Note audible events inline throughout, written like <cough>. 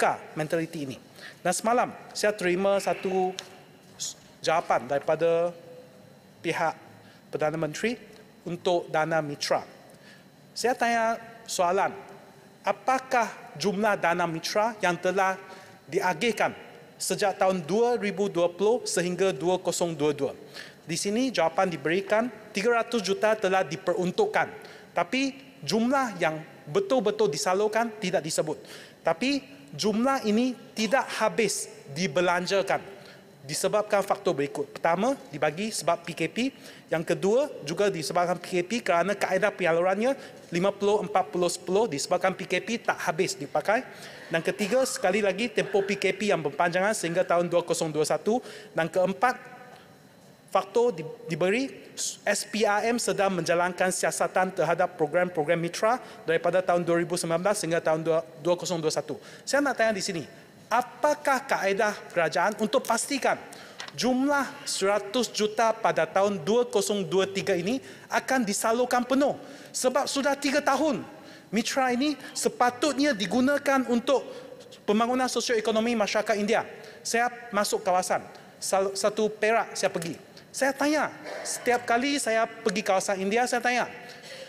tukar mentaliti ini. Dan semalam saya terima satu jawapan daripada pihak Perdana Menteri untuk dana mitra. Saya tanya soalan, apakah jumlah dana mitra yang telah diagihkan sejak tahun 2020 sehingga 2022? Di sini jawapan diberikan 300 juta telah diperuntukkan tapi jumlah yang betul-betul disalurkan tidak disebut. Tapi jumlah ini tidak habis dibelanjakan disebabkan faktor berikut. Pertama, dibagi sebab PKP. Yang kedua, juga disebabkan PKP kerana kaedah penyalurannya 50-40-10 disebabkan PKP tak habis dipakai. Dan ketiga, sekali lagi tempoh PKP yang berpanjangan sehingga tahun 2021. Dan keempat, faktor di, diberi SPRM sedang menjalankan siasatan terhadap program-program mitra daripada tahun 2019 sehingga tahun 2021. Saya nak tanya di sini, apakah kaedah kerajaan untuk pastikan jumlah 100 juta pada tahun 2023 ini akan disalurkan penuh? Sebab sudah 3 tahun mitra ini sepatutnya digunakan untuk pembangunan sosioekonomi masyarakat India. Saya masuk kawasan, satu perak saya pergi, saya tanya, setiap kali saya pergi kawasan India, saya tanya,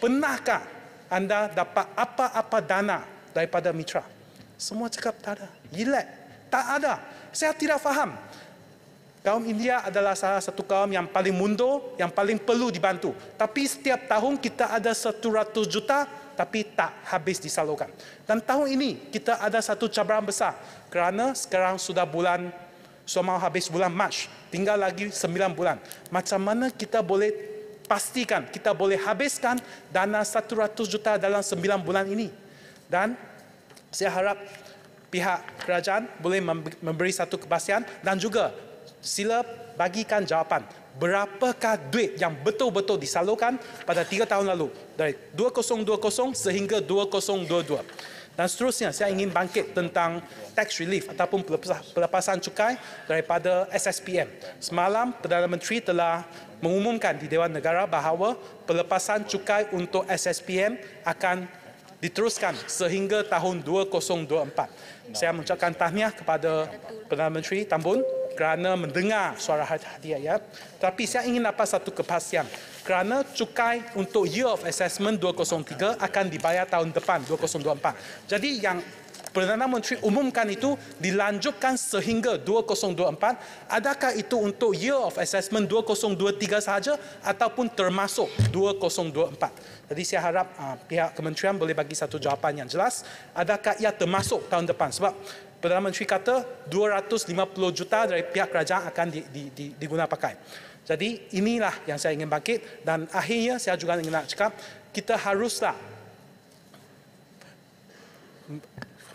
pernahkah anda dapat apa-apa dana daripada mitra? Semua cakap tak ada. Gilek. Tak ada. Saya tidak faham. Kaum India adalah salah satu kaum yang paling mundur, yang paling perlu dibantu. Tapi setiap tahun kita ada 100 juta, tapi tak habis disalurkan. Dan tahun ini kita ada satu cabaran besar. Kerana sekarang sudah bulan So mau habis bulan Mac, tinggal lagi 9 bulan. Macam mana kita boleh pastikan kita boleh habiskan dana 100 juta dalam 9 bulan ini? Dan saya harap pihak kerajaan boleh memberi satu kepastian dan juga sila bagikan jawapan berapakah duit yang betul-betul disalurkan pada 3 tahun lalu dari 2020 sehingga 2022. Dan seterusnya, saya ingin bangkit tentang tax relief ataupun pelepasan cukai daripada SSPM. Semalam, Perdana Menteri telah mengumumkan di Dewan Negara bahawa pelepasan cukai untuk SSPM akan diteruskan sehingga tahun 2024. Saya mengucapkan tahniah kepada Perdana Menteri Tambun kerana mendengar suara hati ya. Tapi saya ingin dapat satu kepastian kerana cukai untuk year of assessment 2003 akan dibayar tahun depan 2024. Jadi yang Perdana Menteri umumkan itu dilanjutkan sehingga 2024. Adakah itu untuk year of assessment 2023 saja ataupun termasuk 2024? Jadi saya harap uh, pihak kementerian boleh bagi satu jawapan yang jelas. Adakah ia termasuk tahun depan? Sebab Perdana Menteri kata 250 juta dari pihak kerajaan akan di, di, di, digunakan jadi inilah yang saya ingin bangkit dan akhirnya saya juga ingin nak cakap kita haruslah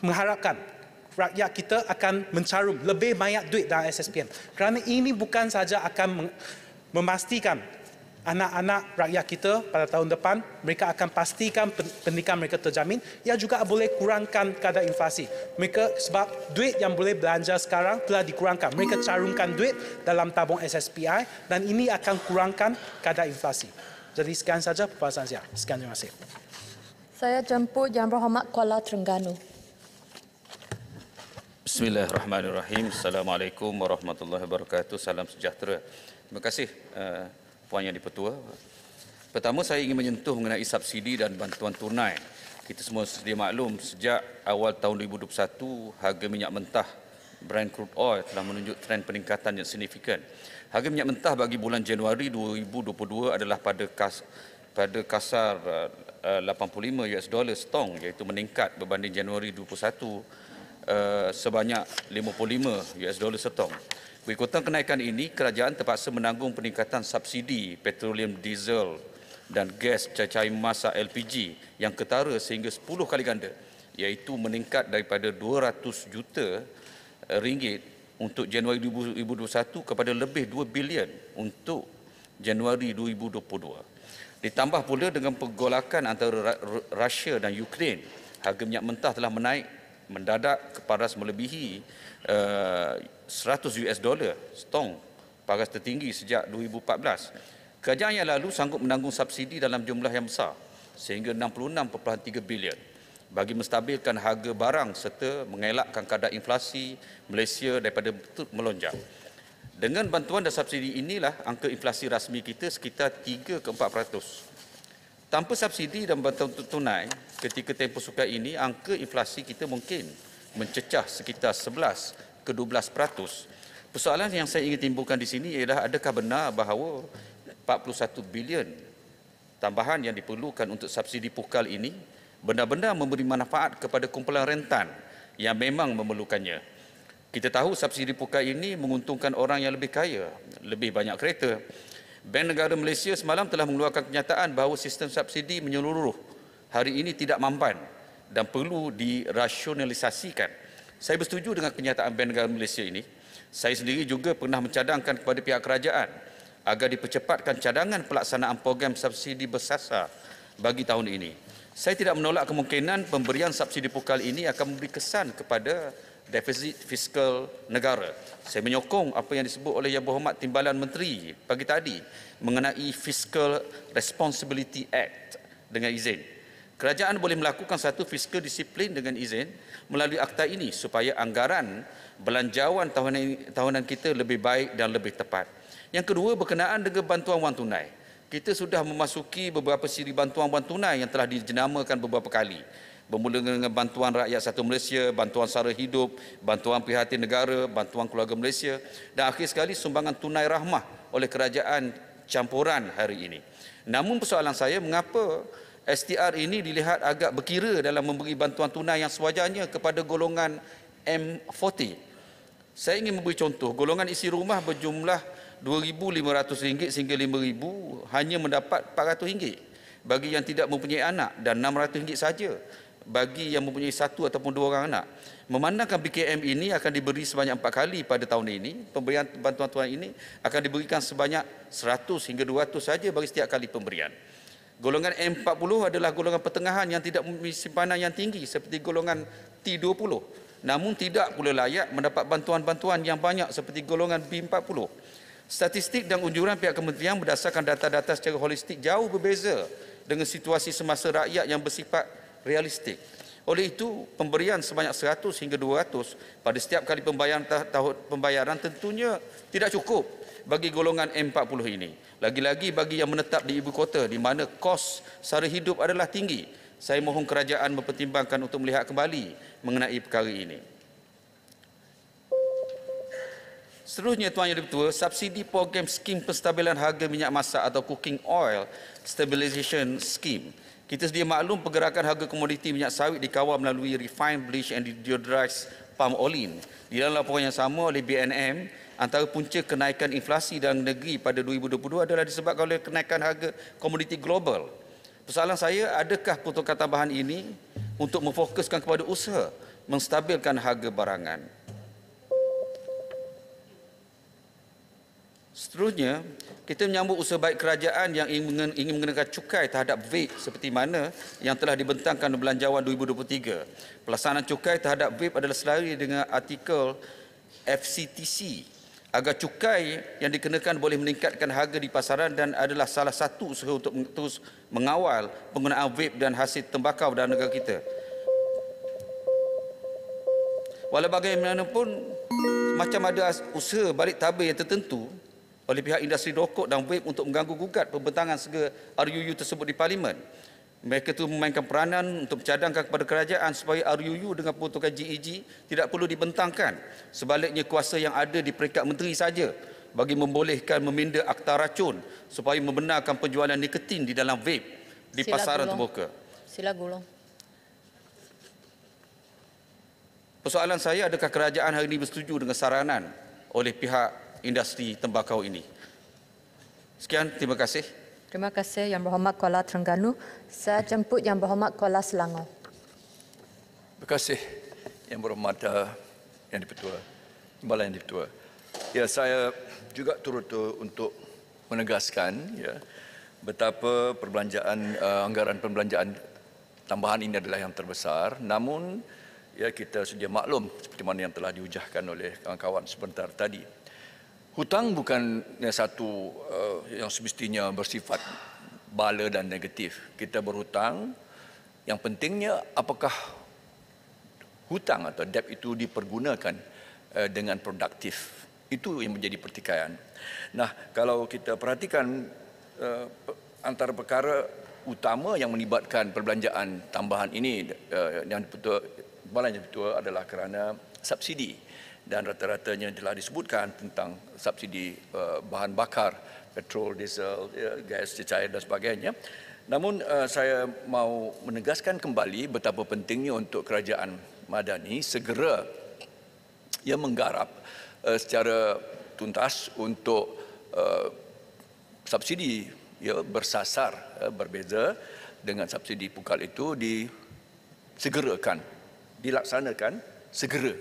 mengharapkan rakyat kita akan mencarum lebih banyak duit dalam SSPM kerana ini bukan saja akan memastikan anak-anak rakyat kita pada tahun depan mereka akan pastikan pendidikan mereka terjamin ia juga boleh kurangkan kadar inflasi mereka sebab duit yang boleh belanja sekarang telah dikurangkan mereka carungkan duit dalam tabung SSPI dan ini akan kurangkan kadar inflasi jadi sekian saja perbahasan saya sekian terima kasih saya jemput Yang Berhormat Kuala Terengganu Bismillahirrahmanirrahim Assalamualaikum warahmatullahi wabarakatuh Salam sejahtera Terima kasih eh, Puan Yang Dipertua. Pertama, saya ingin menyentuh mengenai subsidi dan bantuan tunai. Kita semua sedia maklum, sejak awal tahun 2021, harga minyak mentah Brent Crude Oil telah menunjuk trend peningkatan yang signifikan. Harga minyak mentah bagi bulan Januari 2022 adalah pada kas, pada kasar 85 eh, US dollar setong iaitu meningkat berbanding Januari 2021 eh, sebanyak 55 US dollar setong. Berikutan kenaikan ini, kerajaan terpaksa menanggung peningkatan subsidi petroleum diesel dan gas cecair masa LPG yang ketara sehingga 10 kali ganda iaitu meningkat daripada 200 juta eh, ringgit untuk Januari 2021 kepada lebih 2 bilion untuk Januari 2022. Ditambah pula dengan pergolakan antara Rusia dan Ukraine, harga minyak mentah telah menaik mendadak keparas melebihi uh, eh, 100 US dollar stong paras tertinggi sejak 2014. Kerajaan yang lalu sanggup menanggung subsidi dalam jumlah yang besar sehingga 66.3 bilion bagi menstabilkan harga barang serta mengelakkan kadar inflasi Malaysia daripada melonjak. Dengan bantuan dan subsidi inilah angka inflasi rasmi kita sekitar 3 ke 4 peratus tanpa subsidi dan bantuan tunai ketika tempoh sukan ini angka inflasi kita mungkin mencecah sekitar 11 ke 12 peratus. Persoalan yang saya ingin timbulkan di sini ialah adakah benar bahawa 41 bilion tambahan yang diperlukan untuk subsidi pukal ini benar-benar memberi manfaat kepada kumpulan rentan yang memang memerlukannya. Kita tahu subsidi pukal ini menguntungkan orang yang lebih kaya, lebih banyak kereta Bank Negara Malaysia semalam telah mengeluarkan kenyataan bahawa sistem subsidi menyeluruh hari ini tidak mampan dan perlu dirasionalisasikan. Saya bersetuju dengan kenyataan Bank Negara Malaysia ini. Saya sendiri juga pernah mencadangkan kepada pihak kerajaan agar dipercepatkan cadangan pelaksanaan program subsidi bersasar bagi tahun ini. Saya tidak menolak kemungkinan pemberian subsidi pokal ini akan memberi kesan kepada defisit fiskal negara. Saya menyokong apa yang disebut oleh Yang Berhormat Timbalan Menteri pagi tadi mengenai Fiscal Responsibility Act dengan izin. Kerajaan boleh melakukan satu fiskal disiplin dengan izin melalui akta ini supaya anggaran belanjawan tahunan, kita lebih baik dan lebih tepat. Yang kedua berkenaan dengan bantuan wang tunai. Kita sudah memasuki beberapa siri bantuan wang tunai yang telah dijenamakan beberapa kali bermula dengan bantuan rakyat satu Malaysia, bantuan sara hidup, bantuan prihatin negara, bantuan keluarga Malaysia dan akhir sekali sumbangan tunai rahmah oleh kerajaan campuran hari ini. Namun persoalan saya mengapa STR ini dilihat agak berkira dalam memberi bantuan tunai yang sewajarnya kepada golongan M40. Saya ingin memberi contoh, golongan isi rumah berjumlah RM2,500 sehingga RM5,000 hanya mendapat RM400 bagi yang tidak mempunyai anak dan RM600 saja bagi yang mempunyai satu ataupun dua orang anak. Memandangkan BKM ini akan diberi sebanyak empat kali pada tahun ini, pemberian bantuan-bantuan ini akan diberikan sebanyak 100 hingga 200 saja bagi setiap kali pemberian. Golongan M40 adalah golongan pertengahan yang tidak mempunyai simpanan yang tinggi seperti golongan T20 namun tidak pula layak mendapat bantuan-bantuan yang banyak seperti golongan B40. Statistik dan unjuran pihak kementerian berdasarkan data-data secara holistik jauh berbeza dengan situasi semasa rakyat yang bersifat realistik. Oleh itu, pemberian sebanyak 100 hingga 200 pada setiap kali pembayaran tahun pembayaran tentunya tidak cukup bagi golongan M40 ini. Lagi-lagi bagi yang menetap di ibu kota di mana kos sara hidup adalah tinggi. Saya mohon kerajaan mempertimbangkan untuk melihat kembali mengenai perkara ini. Seterusnya Tuan Yang Dipertua, subsidi program skim pestabilan harga minyak masak atau cooking oil stabilization scheme kita sedia maklum pergerakan harga komoditi minyak sawit dikawal melalui refined bleach and deodorized palm oil. Di dalam laporan yang sama oleh BNM, antara punca kenaikan inflasi dalam negeri pada 2022 adalah disebabkan oleh kenaikan harga komoditi global. Persoalan saya, adakah pertukaran tambahan ini untuk memfokuskan kepada usaha menstabilkan harga barangan? Seterusnya, kita menyambut usaha baik kerajaan yang ingin, ingin mengenakan cukai terhadap vape seperti mana yang telah dibentangkan Belanjawan 2023. Pelaksanaan cukai terhadap vape adalah selari dengan artikel FCTC agar cukai yang dikenakan boleh meningkatkan harga di pasaran dan adalah salah satu usaha untuk terus mengawal penggunaan vape dan hasil tembakau dalam negara kita. Walau bagaimanapun, macam ada usaha balik tabir yang tertentu oleh pihak industri rokok dan vape untuk mengganggu gugat pembentangan segera RUU tersebut di parlimen. Mereka itu memainkan peranan untuk mencadangkan kepada kerajaan supaya RUU dengan peruntukan GEG e tidak perlu dibentangkan. Sebaliknya kuasa yang ada di peringkat menteri saja bagi membolehkan meminda akta racun supaya membenarkan penjualan nikotin di dalam vape di Sila pasaran gulung. terbuka. Sila gulung. Persoalan saya adakah kerajaan hari ini bersetuju dengan saranan oleh pihak industri tembakau ini. Sekian, terima kasih. Terima kasih Yang Berhormat Kuala Terengganu. Saya jemput Yang Berhormat Kuala Selangor. Terima kasih Yang Berhormat uh, Yang Dipertua, Timbalan Yang Dipertua. Ya, saya juga turut untuk menegaskan ya, betapa perbelanjaan uh, anggaran perbelanjaan tambahan ini adalah yang terbesar. Namun, ya, kita sudah maklum seperti mana yang telah diujahkan oleh kawan-kawan sebentar tadi. Hutang bukan satu uh, yang semestinya bersifat bala dan negatif. Kita berhutang, yang pentingnya apakah hutang atau debt itu dipergunakan uh, dengan produktif. Itu yang menjadi pertikaian. Nah, kalau kita perhatikan uh, antara perkara utama yang melibatkan perbelanjaan tambahan ini uh, yang betul balanya betul adalah kerana subsidi dan rata-ratanya telah disebutkan tentang subsidi eh, bahan bakar petrol, diesel, ya, gas cecair dan sebagainya. Namun eh, saya mahu menegaskan kembali betapa pentingnya untuk kerajaan Madani segera ia menggarap eh, secara tuntas untuk subsidi ya bersasar berbeza dengan subsidi pukal itu disegerakan dilaksanakan segera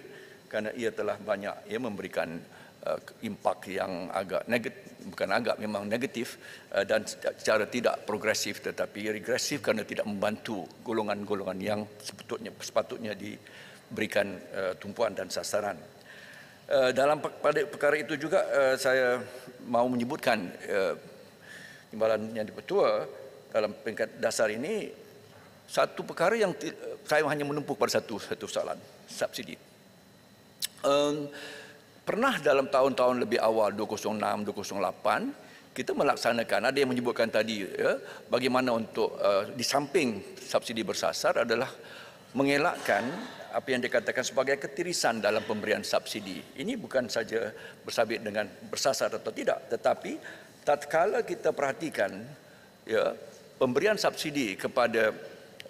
kerana ia telah banyak ia memberikan uh, impak yang agak negatif bukan agak memang negatif uh, dan secara tidak progresif tetapi regresif kerana tidak membantu golongan-golongan yang sepatutnya sepatutnya diberikan uh, tumpuan dan sasaran uh, dalam pada perkara itu juga uh, saya mahu menyebutkan uh, imbalan yang dipertua dalam peringkat dasar ini satu perkara yang uh, saya hanya menumpuk pada satu satu soalan subsidi um, pernah dalam tahun-tahun lebih awal 2006 2008 kita melaksanakan ada yang menyebutkan tadi ya bagaimana untuk uh, di samping subsidi bersasar adalah mengelakkan apa yang dikatakan sebagai ketirisan dalam pemberian subsidi. Ini bukan saja bersabit dengan bersasar atau tidak tetapi tatkala kita perhatikan ya pemberian subsidi kepada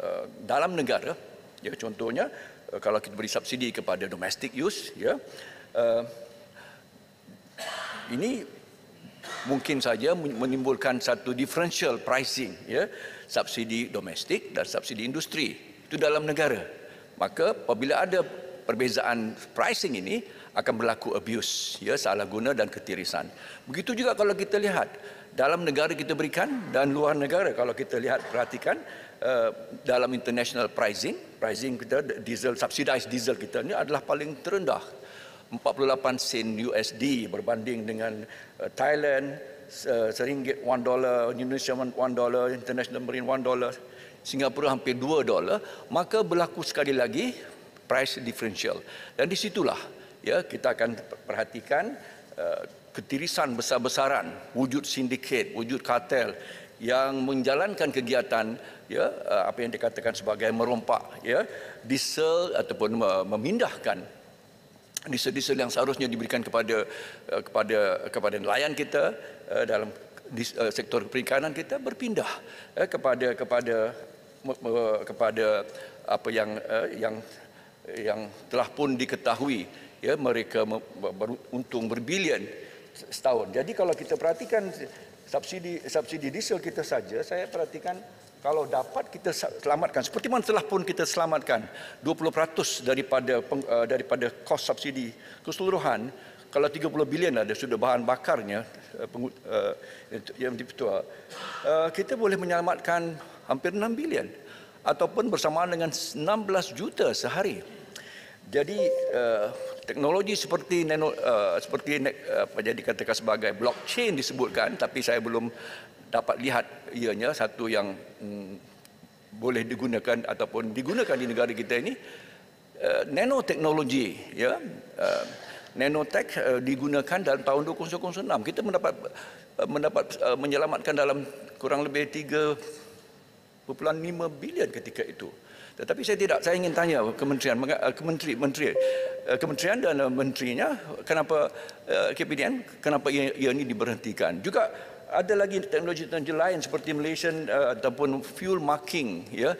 uh, dalam negara ya contohnya Eh, kalau kita beri subsidi kepada domestic use ya uh, ini mungkin saja menimbulkan satu differential pricing ya subsidi domestik dan subsidi industri itu dalam negara maka apabila ada perbezaan pricing ini akan berlaku abuse ya salah guna dan ketirisan begitu juga kalau kita lihat dalam negara kita berikan dan luar negara kalau kita lihat perhatikan uh, dalam international pricing pricing kita diesel subsidized diesel kita ini adalah paling terendah 48 sen USD berbanding dengan uh, Thailand seringgit 1 dollar Indonesia 1 dollar international marine 1 dollar Singapura hampir 2 dollar maka berlaku sekali lagi price differential dan di situlah ya kita akan perhatikan uh, ketirisan besar-besaran wujud sindiket wujud kartel yang menjalankan kegiatan ya eh, apa yang dikatakan sebagai merompak ya diesel ataupun memindahkan diesel-diesel yang seharusnya diberikan kepada eh, kepada kepada nelayan kita eh, dalam sektor perikanan kita berpindah kepada kepada kepada apa yang yang yang telah pun diketahui ya mereka beruntung berbilion setahun. Jadi kalau kita perhatikan subsidi subsidi diesel kita saja saya perhatikan kalau dapat kita selamatkan seperti mana telah pun kita selamatkan 20% daripada eh, daripada kos subsidi keseluruhan kalau 30 bilion ada sudah bahan bakarnya eh, eh, yang dipetua kita boleh menyelamatkan hampir 6 bilion ataupun bersamaan dengan 16 juta sehari jadi uh, teknologi seperti nano, uh, seperti uh, apa uh, jadi katakan sebagai blockchain disebutkan tapi saya belum dapat lihat ianya satu yang mm, boleh digunakan ataupun digunakan di negara kita ini uh, nanoteknologi ya uh, nanotech uh, digunakan dalam tahun 2006 kita mendapat uh, mendapat uh, menyelamatkan dalam kurang lebih 3.5 bilion ketika itu tetapi saya tidak saya ingin tanya kementerian eh, kementeri, menteri eh, kementerian dan eh, menterinya kenapa KPDN kenapa ia, ia ini diberhentikan. Juga ada lagi teknologi-teknologi lain seperti Malaysian ataupun fuel marking ya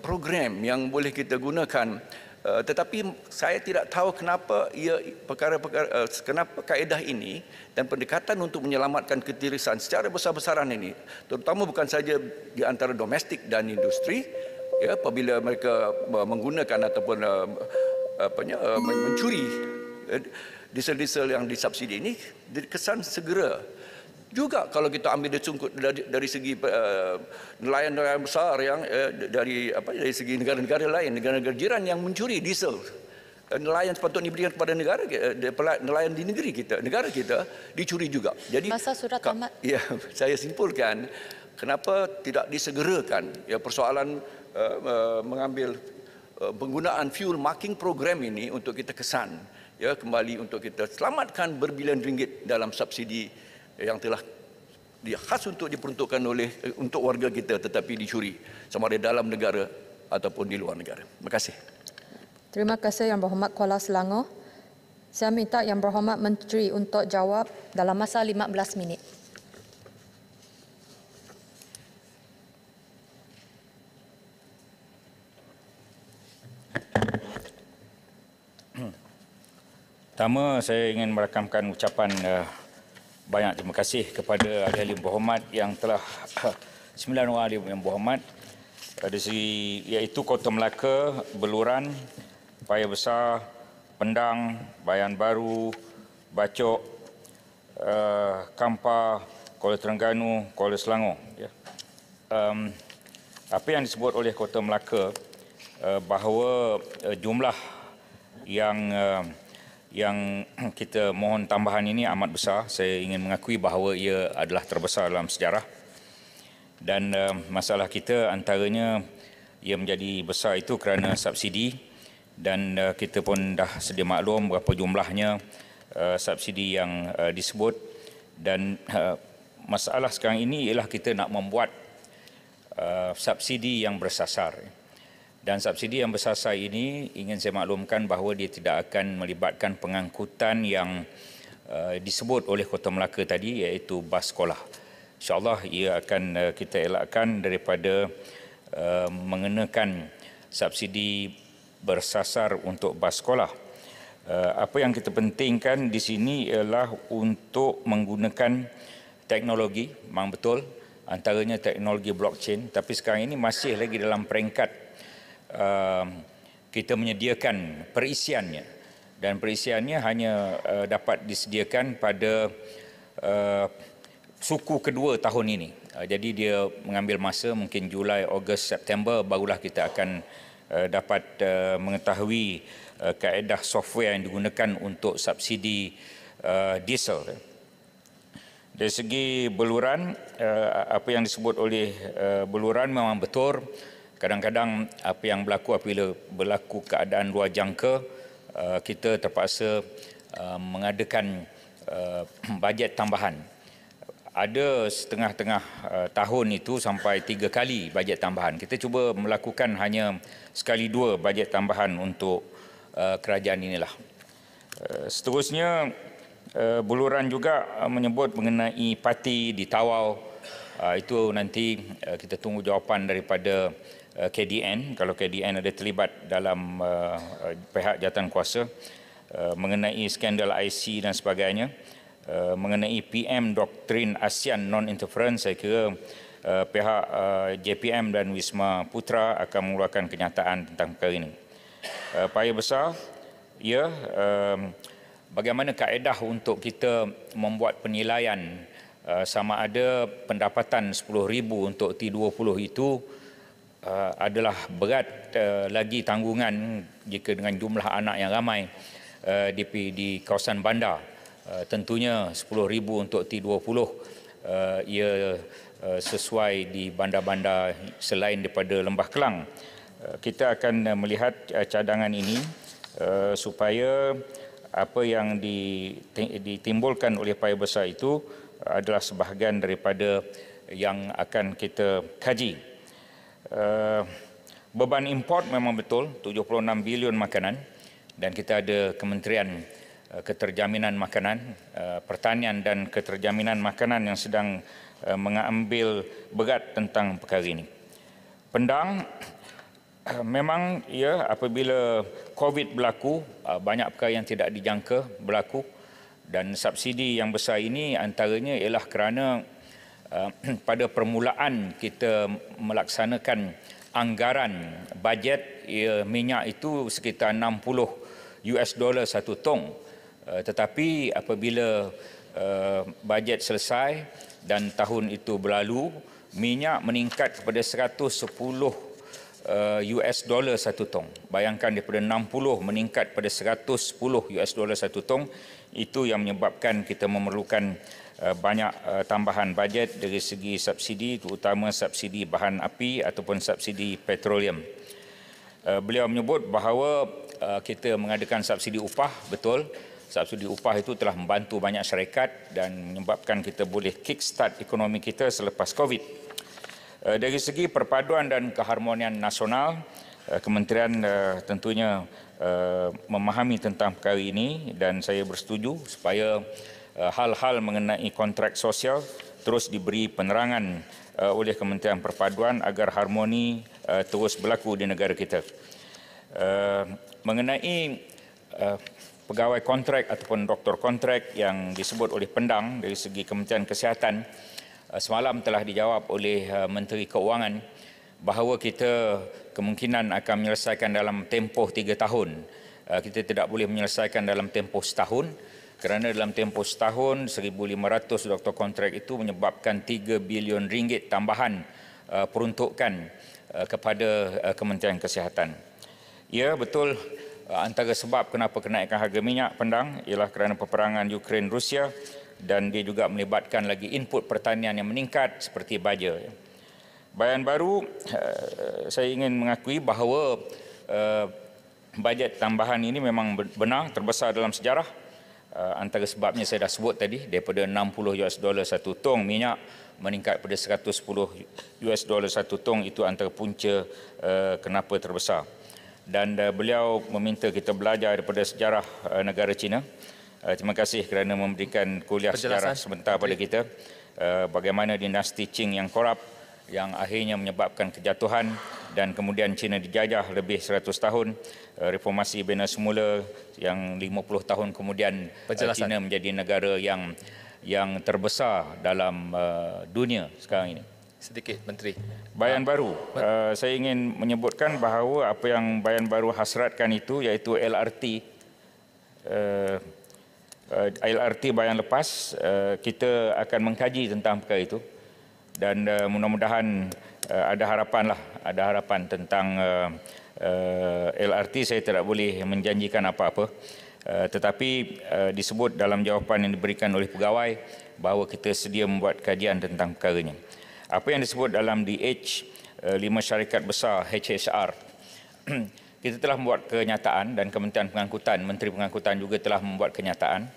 program yang boleh kita gunakan uh, tetapi saya tidak tahu kenapa ia perkara-perkara uh, kenapa kaedah ini dan pendekatan untuk menyelamatkan ketirisan secara besar-besaran ini terutama bukan saja di antara domestik dan industri ya apabila mereka uh, menggunakan ataupun uh, apa nya uh, mencuri eh, diesel-diesel yang disubsidi ini kesan segera juga kalau kita ambil dari sungguh dari, segi nelayan-nelayan besar yang eh, dari apa dari segi negara-negara lain negara-negara jiran yang mencuri diesel eh, nelayan sepatutnya diberikan kepada negara nelayan di negeri kita negara kita dicuri juga jadi masa sudah tamat <laughs> ya saya simpulkan kenapa tidak disegerakan ya persoalan Eh, mengambil eh, penggunaan fuel marking program ini untuk kita kesan ya kembali untuk kita selamatkan berbilion ringgit dalam subsidi yang telah dia khas untuk diperuntukkan oleh eh, untuk warga kita tetapi dicuri sama ada dalam negara ataupun di luar negara. Terima kasih. Terima kasih Yang Berhormat Kuala Selangor. Saya minta Yang Berhormat Menteri untuk jawab dalam masa 15 minit. Pertama, saya ingin merakamkan ucapan uh, banyak terima kasih kepada ahli-ahli berhormat yang telah <coughs> sembilan orang ahli yang berhormat dari segi iaitu Kota Melaka, Beluran, Paya Besar, Pendang, Bayan Baru, Bacok, uh, eh, Kampa, Kuala Terengganu, Kuala Selangor. Ya. Um, apa yang disebut oleh Kota Melaka, Eh, bahawa eh, jumlah yang eh, yang <clears throat> kita mohon tambahan ini amat besar. Saya ingin mengakui bahawa ia adalah terbesar dalam sejarah. Dan masalah kita antaranya ia menjadi besar itu kerana <clears throat> subsidi dan kita pun dah sedia maklum berapa jumlahnya subsidi yang disebut dan masalah sekarang ini ialah kita nak membuat subsidi yang bersasar. Dan subsidi yang bersasar ini ingin saya maklumkan bahawa dia tidak akan melibatkan pengangkutan yang uh, disebut oleh Kota Melaka tadi iaitu bas sekolah. InsyaAllah ia akan uh, kita elakkan daripada uh, mengenakan subsidi bersasar untuk bas sekolah. Uh, apa yang kita pentingkan di sini ialah untuk menggunakan teknologi, memang betul, antaranya teknologi blockchain, tapi sekarang ini masih lagi dalam peringkat Um, kita menyediakan perisiannya dan perisiannya hanya uh, dapat disediakan pada uh, suku kedua tahun ini. Uh, jadi dia mengambil masa mungkin Julai, Ogos, September barulah kita akan uh, dapat uh, mengetahui uh, kaedah software yang digunakan untuk subsidi uh, diesel. Dari segi beluran, uh, apa yang disebut oleh uh, beluran memang betul. Kadang-kadang apa yang berlaku apabila berlaku keadaan luar jangka, uh, kita terpaksa uh, mengadakan uh, <clears throat> bajet tambahan. Ada setengah-tengah tahun itu sampai tiga kali bajet tambahan. Kita cuba melakukan hanya sekali dua bajet tambahan untuk kerajaan inilah. Seterusnya, Buluran juga menyebut mengenai parti di Tawau. Itu nanti kita tunggu jawapan daripada Uh, KDN kalau KDN ada terlibat dalam uh, uh, pihak jawatan kuasa mengenai skandal IC dan sebagainya mengenai PM doktrin ASEAN non interference saya kira pihak JPM dan Wisma Putra akan mengeluarkan kenyataan tentang perkara ini. Paya besar ya um, bagaimana kaedah untuk kita membuat penilaian sama ada pendapatan 10000 untuk T20 itu Uh, adalah berat uh, lagi tanggungan jika dengan jumlah anak yang ramai uh, di, kawasan bandar. tentunya 10,000 untuk T20 ia sesuai di bandar-bandar selain daripada Lembah Kelang. kita akan melihat cadangan ini supaya apa yang ditimbulkan oleh Paya Besar itu adalah sebahagian daripada yang akan kita kaji uh, beban import memang betul 76 bilion makanan dan kita ada kementerian eh, keterjaminan makanan uh, pertanian dan keterjaminan makanan yang sedang uh, mengambil berat tentang perkara ini pendang Memang ya apabila COVID berlaku banyak perkara yang tidak dijangka berlaku dan subsidi yang besar ini antaranya ialah kerana Uh, <clears throat> pada permulaan kita melaksanakan anggaran bajet ya, minyak itu sekitar 60 US dollar satu tong uh, tetapi apabila uh, bajet selesai dan tahun itu berlalu minyak meningkat kepada 110 US dollar satu tong bayangkan daripada 60 meningkat pada 110 US dollar satu tong itu yang menyebabkan kita memerlukan Eh, banyak eh, tambahan bajet dari segi subsidi terutama subsidi bahan api ataupun subsidi petroleum. Eh, beliau menyebut bahawa kita mengadakan subsidi upah betul subsidi upah itu telah membantu banyak syarikat dan menyebabkan kita boleh kickstart ekonomi kita selepas Covid. Dari segi perpaduan dan keharmonian nasional, kementerian tentunya memahami tentang perkara ini dan saya bersetuju supaya Eh, hal-hal mengenai kontrak sosial terus diberi penerangan eh, oleh Kementerian Perpaduan agar harmoni eh, terus berlaku di negara kita. Mengenai pegawai kontrak ataupun doktor kontrak yang disebut oleh pendang dari segi Kementerian Kesihatan semalam telah dijawab oleh Menteri Keuangan bahawa kita kemungkinan akan menyelesaikan dalam tempoh tiga tahun. Kita tidak boleh menyelesaikan dalam tempoh setahun kerana dalam tempoh setahun 1500 doktor kontrak itu menyebabkan 3 bilion ringgit tambahan uh, peruntukan uh, kepada uh, Kementerian Kesihatan. Ya betul uh, antara sebab kenapa kenaikan harga minyak pendang ialah kerana peperangan Ukraine Rusia dan dia juga melibatkan lagi input pertanian yang meningkat seperti baja. Ya. Bayan baru uh, saya ingin mengakui bahawa uh, bajet tambahan ini memang benar terbesar dalam sejarah uh, antara sebabnya saya dah sebut tadi daripada 60 US dollar satu tong minyak meningkat pada 110 US dollar satu tong itu antara punca uh, kenapa terbesar dan uh, beliau meminta kita belajar daripada sejarah uh, negara China uh, terima kasih kerana memberikan kuliah Penjelasan. sejarah sebentar pada kita uh, bagaimana dinasti Qing yang korup yang akhirnya menyebabkan kejatuhan dan kemudian China dijajah lebih 100 tahun eh, reformasi bina semula yang 50 tahun kemudian eh, China menjadi negara yang yang terbesar dalam eh, dunia sekarang ini sedikit menteri bayan ah, baru saya ingin menyebutkan bahawa apa yang bayan baru hasratkan itu iaitu LRT LRT bayan lepas kita akan mengkaji tentang perkara itu dan uh, mudah-mudahan uh, ada harapan lah, ada harapan tentang uh, eh, uh, LRT saya tidak boleh menjanjikan apa-apa. Uh, tetapi uh, disebut dalam jawapan yang diberikan oleh pegawai bahawa kita sedia membuat kajian tentang perkaranya. Apa yang disebut dalam DH, uh, lima syarikat besar HHR, <clears throat> kita telah membuat kenyataan dan Kementerian Pengangkutan, Menteri Pengangkutan juga telah membuat kenyataan.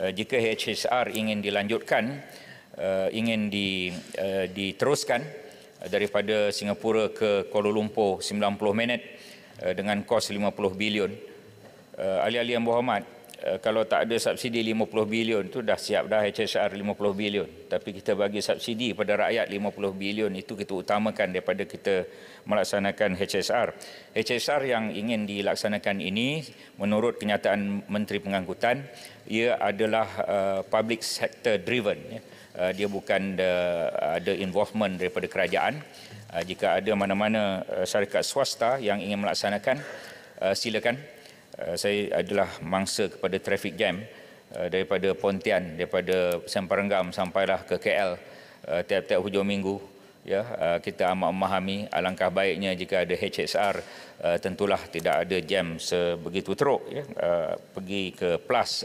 Uh, jika HHR ingin dilanjutkan, uh, ingin di, uh, diteruskan eh, daripada Singapura ke Kuala Lumpur 90 minit uh, dengan kos 50 bilion. Uh, ahli-ahli yang berhormat, uh, kalau tak ada subsidi 50 bilion itu dah siap dah HSR 50 bilion. Tapi kita bagi subsidi pada rakyat 50 bilion itu kita utamakan daripada kita melaksanakan HSR. HSR yang ingin dilaksanakan ini menurut kenyataan Menteri Pengangkutan ia adalah uh, public sector driven. Ya. Yeah uh, dia bukan ada uh, involvement daripada kerajaan. Uh, jika ada mana-mana uh, syarikat swasta yang ingin melaksanakan, uh, silakan. Uh, saya adalah mangsa kepada traffic jam uh, daripada Pontian, daripada Semperenggam sampailah ke KL uh, tiap-tiap hujung minggu. Ya, uh, kita amat memahami alangkah baiknya jika ada HSR uh, tentulah tidak ada jam sebegitu teruk ya. Uh, pergi ke plus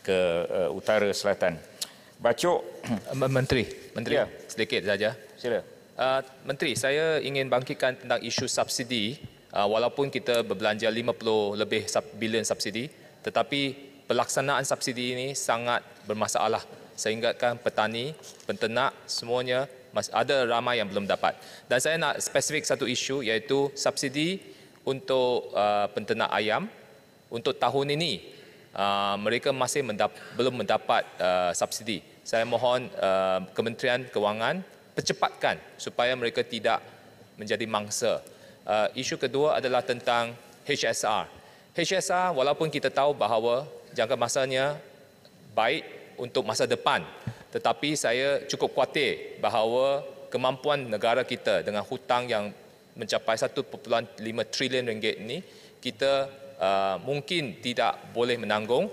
ke utara selatan. Bacuk. <coughs> Menteri, Menteri, ya. sedikit saja. Sila. Uh, Menteri, saya ingin bangkitkan tentang isu subsidi. Uh, walaupun kita berbelanja 50 lebih sub, bilion subsidi, tetapi pelaksanaan subsidi ini sangat bermasalah. Saya ingatkan petani, penternak, semuanya ada ramai yang belum dapat. Dan saya nak spesifik satu isu iaitu subsidi untuk uh, penternak ayam untuk tahun ini. Uh, mereka masih mendap- belum mendapat uh, subsidi saya mohon uh, Kementerian Kewangan percepatkan supaya mereka tidak menjadi mangsa. Uh, isu kedua adalah tentang HSR. HSR walaupun kita tahu bahawa jangka masanya baik untuk masa depan tetapi saya cukup kuatir bahawa kemampuan negara kita dengan hutang yang mencapai 1.5 trilion ringgit ini kita uh, mungkin tidak boleh menanggung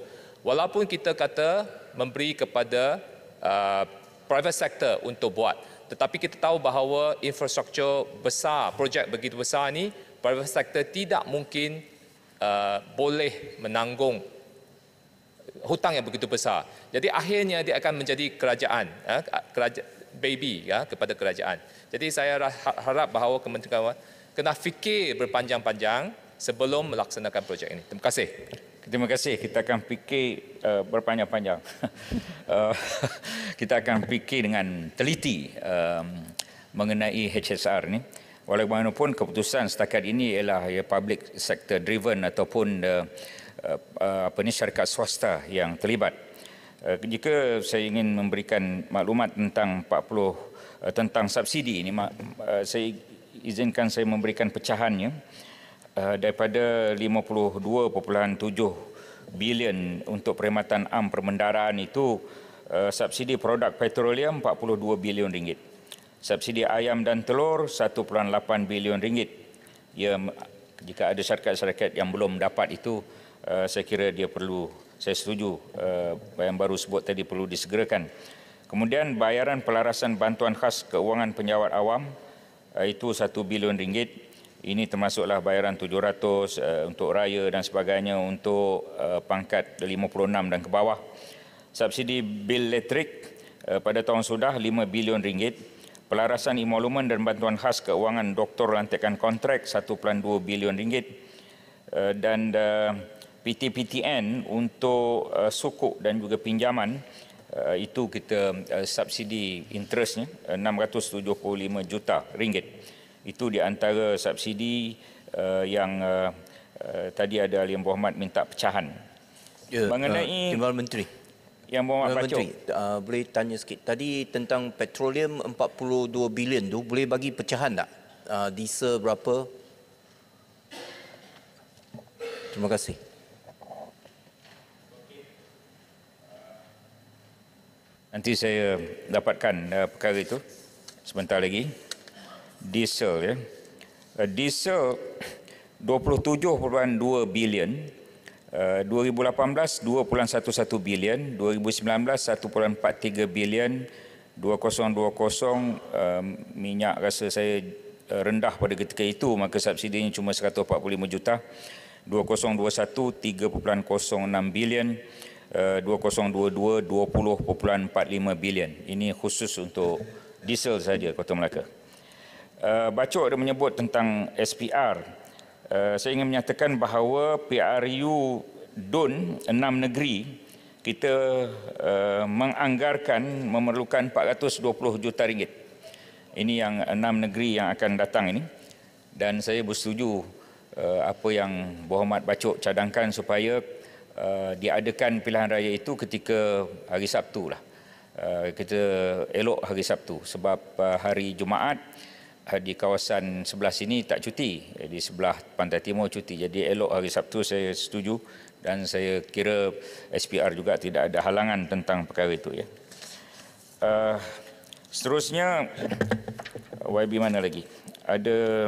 walaupun kita kata memberi kepada Uh, private sector untuk buat. Tetapi kita tahu bahawa infrastruktur besar, projek begitu besar ini, private sector tidak mungkin uh, boleh menanggung hutang yang begitu besar. Jadi akhirnya dia akan menjadi kerajaan, uh, keraja- baby uh, kepada kerajaan. Jadi saya harap bahawa kementerian kena fikir berpanjang-panjang sebelum melaksanakan projek ini. Terima kasih. Terima kasih. Kita akan fikir uh, berpanjang-panjang. <laughs> uh, kita akan fikir dengan teliti um, mengenai HSR ini. Walaupun keputusan setakat ini ialah ya, public sector driven ataupun uh, uh, uh apa ini, syarikat swasta yang terlibat. Uh, jika saya ingin memberikan maklumat tentang 40 uh, tentang subsidi ini, uh, saya izinkan saya memberikan pecahannya. Uh, Eh, daripada 52.7 bilion untuk perkhidmatan am permendaraan itu uh, subsidi produk petroleum 42 bilion ringgit. Subsidi ayam dan telur 1.8 bilion ringgit. Ya jika ada syarikat-syarikat yang belum dapat itu uh, saya kira dia perlu saya setuju uh, yang baru sebut tadi perlu disegerakan. Kemudian bayaran pelarasan bantuan khas keuangan penjawat awam itu satu bilion ringgit. Ini termasuklah bayaran 700 uh, eh, untuk raya dan sebagainya untuk uh, pangkat 56 dan ke bawah. Subsidi bil elektrik uh, pada tahun sudah 5 bilion ringgit. Pelarasan emolumen dan bantuan khas keuangan doktor lantikan kontrak 1.2 bilion ringgit uh, dan uh, PTPTN untuk uh, sukuk dan juga pinjaman uh, itu kita uh, subsidi interestnya uh, 675 juta ringgit. Itu di antara subsidi uh, yang uh, uh, tadi ada Ali Muhammad minta pecahan. Ya, Mengenai uh, Timbal Menteri. Yang Muhammad Pacu. Menteri, uh, boleh tanya sikit. Tadi tentang petroleum 42 bilion tu boleh bagi pecahan tak? Uh, diesel berapa? Terima kasih. Nanti saya dapatkan uh, perkara itu sebentar lagi diesel ya. Eh, diesel 27.2 bilion uh, 2018 2.11 bilion 2019 1.43 bilion 2020 uh, eh, minyak rasa saya eh, rendah pada ketika itu maka subsidinya cuma 145 juta 2021 3.06 bilion uh, 2022 20.45 bilion ini khusus untuk diesel saja Kota Melaka Eh, Bacok ada menyebut tentang SPR. Eh, saya ingin menyatakan bahawa PRU DUN enam negeri kita eh, menganggarkan memerlukan 420 juta ringgit. Ini yang enam negeri yang akan datang ini dan saya bersetuju apa yang Bohmat Bacok cadangkan supaya diadakan pilihan raya itu ketika hari Sabtu lah. Kita elok hari Sabtu sebab hari Jumaat Eh, di kawasan sebelah sini tak cuti. Eh, di sebelah pantai timur cuti. Jadi elok hari Sabtu saya setuju dan saya kira SPR juga tidak ada halangan tentang perkara itu ya. Uh, seterusnya YB mana lagi? Ada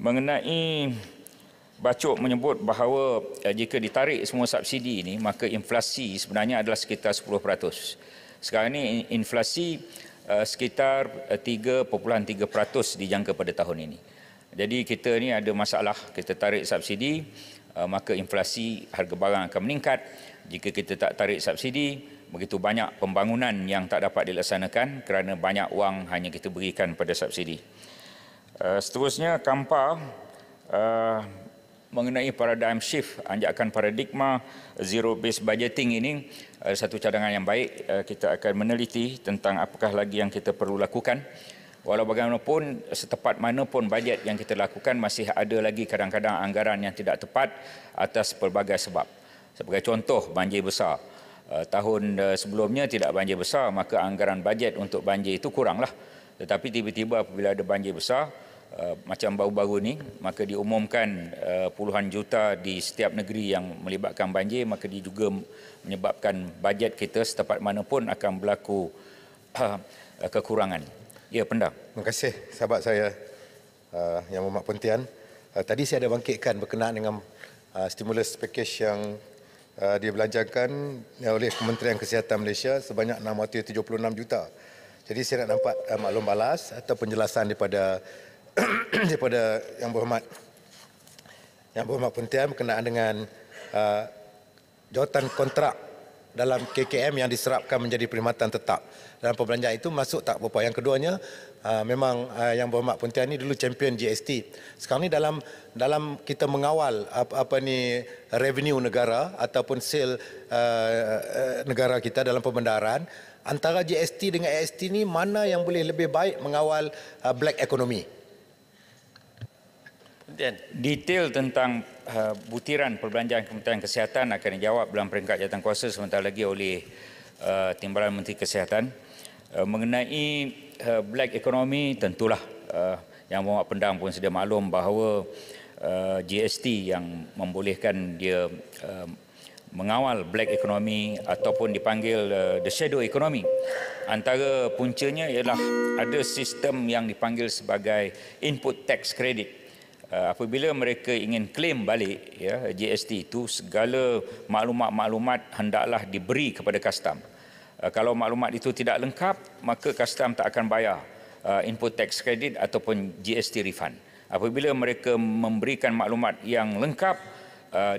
mengenai Bacuk menyebut bahawa jika ditarik semua subsidi ini maka inflasi sebenarnya adalah sekitar 10%. Sekarang ini inflasi Eh, sekitar 3.3% eh, dijangka pada tahun ini. Jadi kita ini ada masalah kita tarik subsidi eh, maka inflasi harga barang akan meningkat. Jika kita tak tarik subsidi, begitu banyak pembangunan yang tak dapat dilaksanakan kerana banyak wang hanya kita berikan pada subsidi. Seterusnya Kampar mengenai paradigm shift anjakan paradigma zero based budgeting ini eh, satu cadangan yang baik eh, kita akan meneliti tentang apakah lagi yang kita perlu lakukan walau bagaimanapun setepat mana pun bajet yang kita lakukan masih ada lagi kadang-kadang anggaran yang tidak tepat atas pelbagai sebab sebagai contoh banjir besar eh, tahun sebelumnya tidak banjir besar maka anggaran bajet untuk banjir itu kuranglah tetapi tiba-tiba apabila ada banjir besar Uh, macam baru-baru ni maka diumumkan uh, puluhan juta di setiap negeri yang melibatkan banjir maka dia juga menyebabkan bajet kita setempat mana pun akan berlaku <coughs> uh, kekurangan. Ya, Pendak. Terima kasih sahabat saya uh, yang memak pentian. Uh, tadi saya ada bangkitkan berkenaan dengan uh, stimulus package yang uh, dibelanjakan uh, oleh Kementerian Kesihatan Malaysia sebanyak 676 juta. Jadi saya nak nampak uh, maklum balas atau penjelasan daripada <coughs> daripada Yang Berhormat Yang Berhormat pentian berkenaan dengan uh, jawatan kontrak dalam KKM yang diserapkan menjadi perkhidmatan tetap dalam perbelanjaan itu masuk tak berapa. Yang keduanya uh, memang uh, Yang Berhormat pentian ini dulu champion GST. Sekarang ni dalam dalam kita mengawal apa, apa ni revenue negara ataupun sale uh, uh negara kita dalam pembendaharan antara GST dengan AST ni mana yang boleh lebih baik mengawal uh, black economy. Dan detail tentang uh, butiran perbelanjaan Kementerian Kesihatan akan dijawab dalam peringkat jawatan kuasa sebentar lagi oleh uh, Timbalan Menteri Kesihatan. Uh, mengenai uh, black economy tentulah uh, yang bawa pendang pun sedia maklum bahawa uh, GST yang membolehkan dia uh, mengawal black economy ataupun dipanggil uh, the shadow economy. Antara puncanya ialah ada sistem yang dipanggil sebagai input tax credit Eh, apabila mereka ingin klaim balik ya GST itu segala maklumat-maklumat hendaklah diberi kepada custom. Eh, kalau maklumat itu tidak lengkap maka custom tak akan bayar eh, input tax credit ataupun GST refund. Apabila mereka memberikan maklumat yang lengkap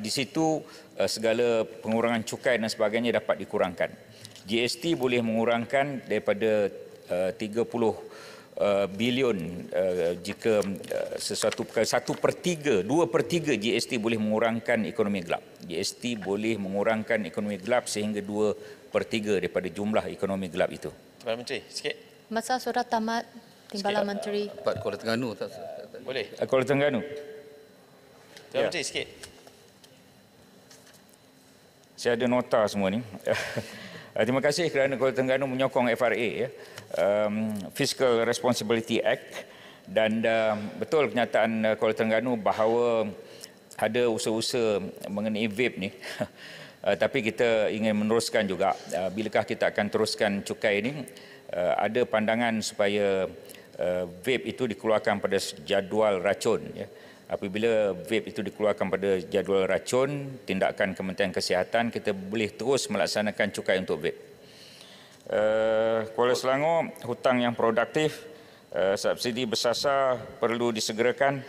di situ segala pengurangan cukai dan sebagainya dapat dikurangkan. GST boleh mengurangkan daripada 30 Uh, bilion uh, jika uh, sesuatu satu per tiga, dua per tiga GST boleh mengurangkan ekonomi gelap. GST boleh mengurangkan ekonomi gelap sehingga dua per tiga daripada jumlah ekonomi gelap itu. Tuan Menteri, sikit. Masa surat tamat Timbalan sikit. Menteri. Pak Kuala Terengganu tak? Boleh. Uh, Kuala Terengganu. Tuan ya. Menteri, sikit. Saya ada nota semua ni. <laughs> Eh, terima kasih kerana Kuala Terengganu menyokong FRA ya. Fiscal Responsibility Act dan betul kenyataan uh, eh, Kuala Terengganu bahawa ada usaha-usaha mengenai vape ni. <laughs> Eh, tapi kita ingin meneruskan juga uh, bilakah kita akan teruskan cukai ini. ada pandangan supaya uh, vape itu dikeluarkan pada jadual racun ya apabila vape itu dikeluarkan pada jadual racun tindakan Kementerian Kesihatan kita boleh terus melaksanakan cukai untuk vape. Uh, Kuala Selangor hutang yang produktif uh, subsidi bersasar perlu disegerakan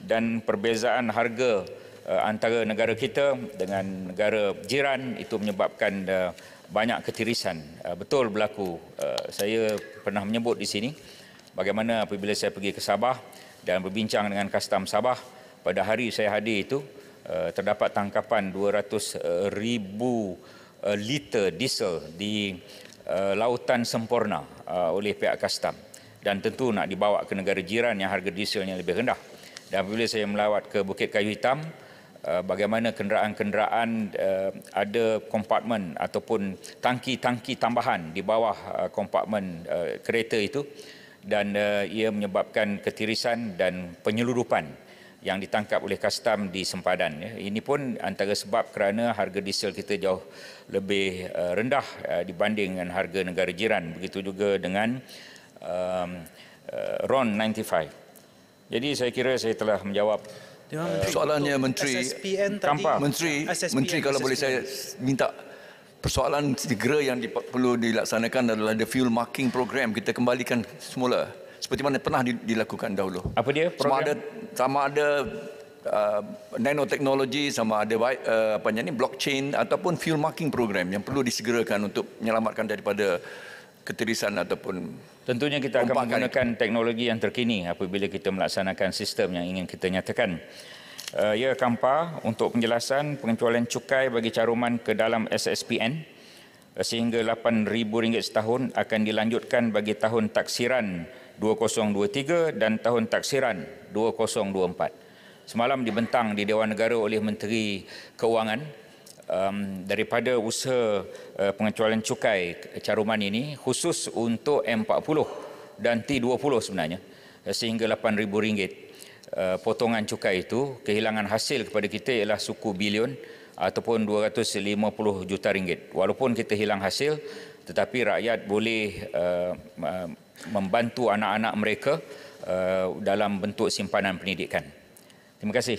dan perbezaan harga uh, antara negara kita dengan negara jiran itu menyebabkan uh, banyak ketirisan uh, betul berlaku. Uh, saya pernah menyebut di sini bagaimana apabila saya pergi ke Sabah dan berbincang dengan Kastam Sabah pada hari saya hadir itu eh, terdapat tangkapan 200 eh, ribu eh, liter diesel di lautan Semporna oleh pihak Kastam dan tentu nak dibawa ke negara jiran yang harga dieselnya lebih rendah dan apabila saya melawat ke Bukit Kayu Hitam bagaimana kenderaan-kenderaan ada kompartmen ataupun tangki-tangki tambahan di bawah kompartmen kereta itu dan uh, ia menyebabkan ketirisan dan penyeludupan yang ditangkap oleh kastam di sempadan ya. Ini pun antara sebab kerana harga diesel kita jauh lebih uh, rendah uh, dibanding dengan harga negara jiran begitu juga dengan um, uh, RON 95. Jadi saya kira saya telah menjawab uh, soalannya menteri SSPN tadi. Menteri, SSPN, menteri kalau SSPN. boleh saya minta persoalan segera yang perlu dilaksanakan adalah the fuel marking program kita kembalikan semula seperti mana pernah dilakukan dahulu. Apa dia? Sama ada sama ada uh, nanoteknologi sama ada uh, apa ni blockchain ataupun fuel marking program yang perlu disegerakan untuk menyelamatkan daripada keterisan ataupun tentunya kita akan menggunakan itu. teknologi yang terkini apabila kita melaksanakan sistem yang ingin kita nyatakan uh, eh, ya Kampa untuk penjelasan pengecualian cukai bagi caruman ke dalam SSPN uh, eh, sehingga RM8,000 setahun akan dilanjutkan bagi tahun taksiran 2023 dan tahun taksiran 2024. Semalam dibentang di Dewan Negara oleh Menteri Keuangan um, daripada usaha uh, pengecualian cukai caruman ini khusus untuk M40 dan T20 sebenarnya sehingga RM8,000 Eh, potongan cukai itu kehilangan hasil kepada kita ialah suku bilion ataupun 250 juta ringgit. Walaupun kita hilang hasil tetapi rakyat boleh eh, membantu anak-anak mereka eh, dalam bentuk simpanan pendidikan. Terima kasih.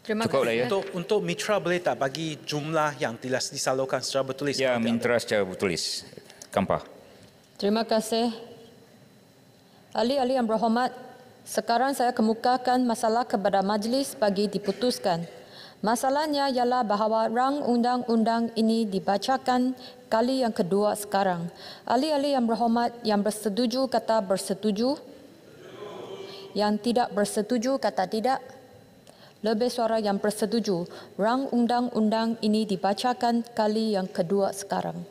Terima kasih. Lah ya. untuk, untuk mitra boleh tak bagi jumlah yang disalurkan secara bertulis? Ya, mitra secara bertulis. Kampar. Terima kasih. Ali Ali yang berhormat, sekarang saya kemukakan masalah kepada majlis bagi diputuskan. Masalahnya ialah bahawa rang undang-undang ini dibacakan kali yang kedua sekarang. Ali Ali yang berhormat yang bersetuju kata bersetuju. Yang tidak bersetuju kata tidak. Lebih suara yang bersetuju, rang undang-undang ini dibacakan kali yang kedua sekarang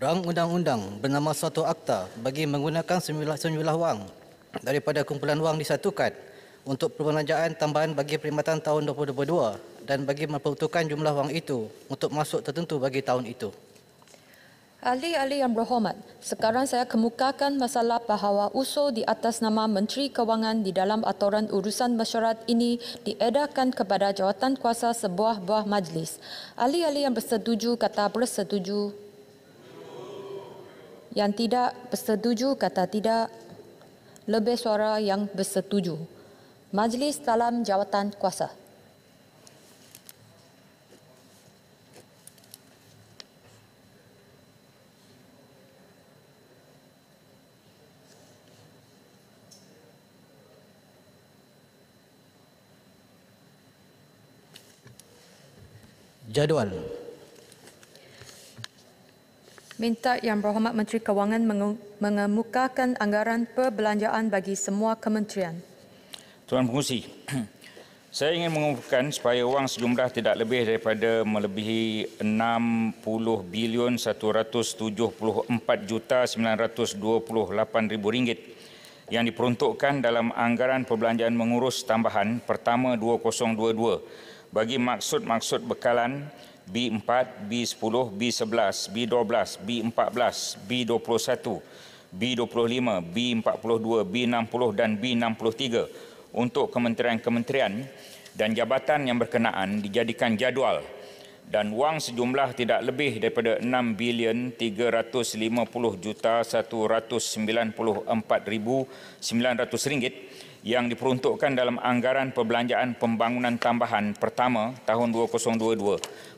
rang undang-undang bernama suatu akta bagi menggunakan sejumlah wang daripada kumpulan wang disatukan untuk perbelanjaan tambahan bagi perkhidmatan tahun 2022 dan bagi memperuntukkan jumlah wang itu untuk masuk tertentu bagi tahun itu. Ahli-ahli yang berhormat, sekarang saya kemukakan masalah bahawa usul di atas nama Menteri Kewangan di dalam aturan urusan masyarakat ini diedarkan kepada jawatan kuasa sebuah buah majlis. Ahli-ahli yang bersetuju kata bersetuju. Yang tidak bersetuju kata tidak. Lebih suara yang bersetuju. Majlis dalam jawatan kuasa. Jadual minta Yang Berhormat Menteri Kewangan mengemukakan anggaran perbelanjaan bagi semua kementerian. Tuan Pengerusi, <clears throat> saya ingin mengumumkan supaya wang sejumlah tidak lebih daripada melebihi 60 bilion 174 juta 928,000 ringgit yang diperuntukkan dalam anggaran perbelanjaan mengurus tambahan pertama 2022 bagi maksud-maksud bekalan B4, B10, B11, B12, B14, B21, B25, B42, B60 dan B63 untuk kementerian-kementerian dan jabatan yang berkenaan dijadikan jadual dan wang sejumlah tidak lebih daripada 6 bilion 350 juta 194,900 ringgit yang diperuntukkan dalam anggaran perbelanjaan pembangunan tambahan pertama tahun 2022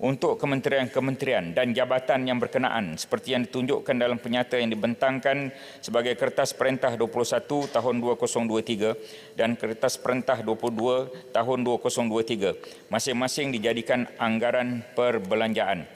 untuk kementerian-kementerian dan jabatan yang berkenaan seperti yang ditunjukkan dalam penyata yang dibentangkan sebagai Kertas Perintah 21 tahun 2023 dan Kertas Perintah 22 tahun 2023 masing-masing dijadikan anggaran perbelanjaan.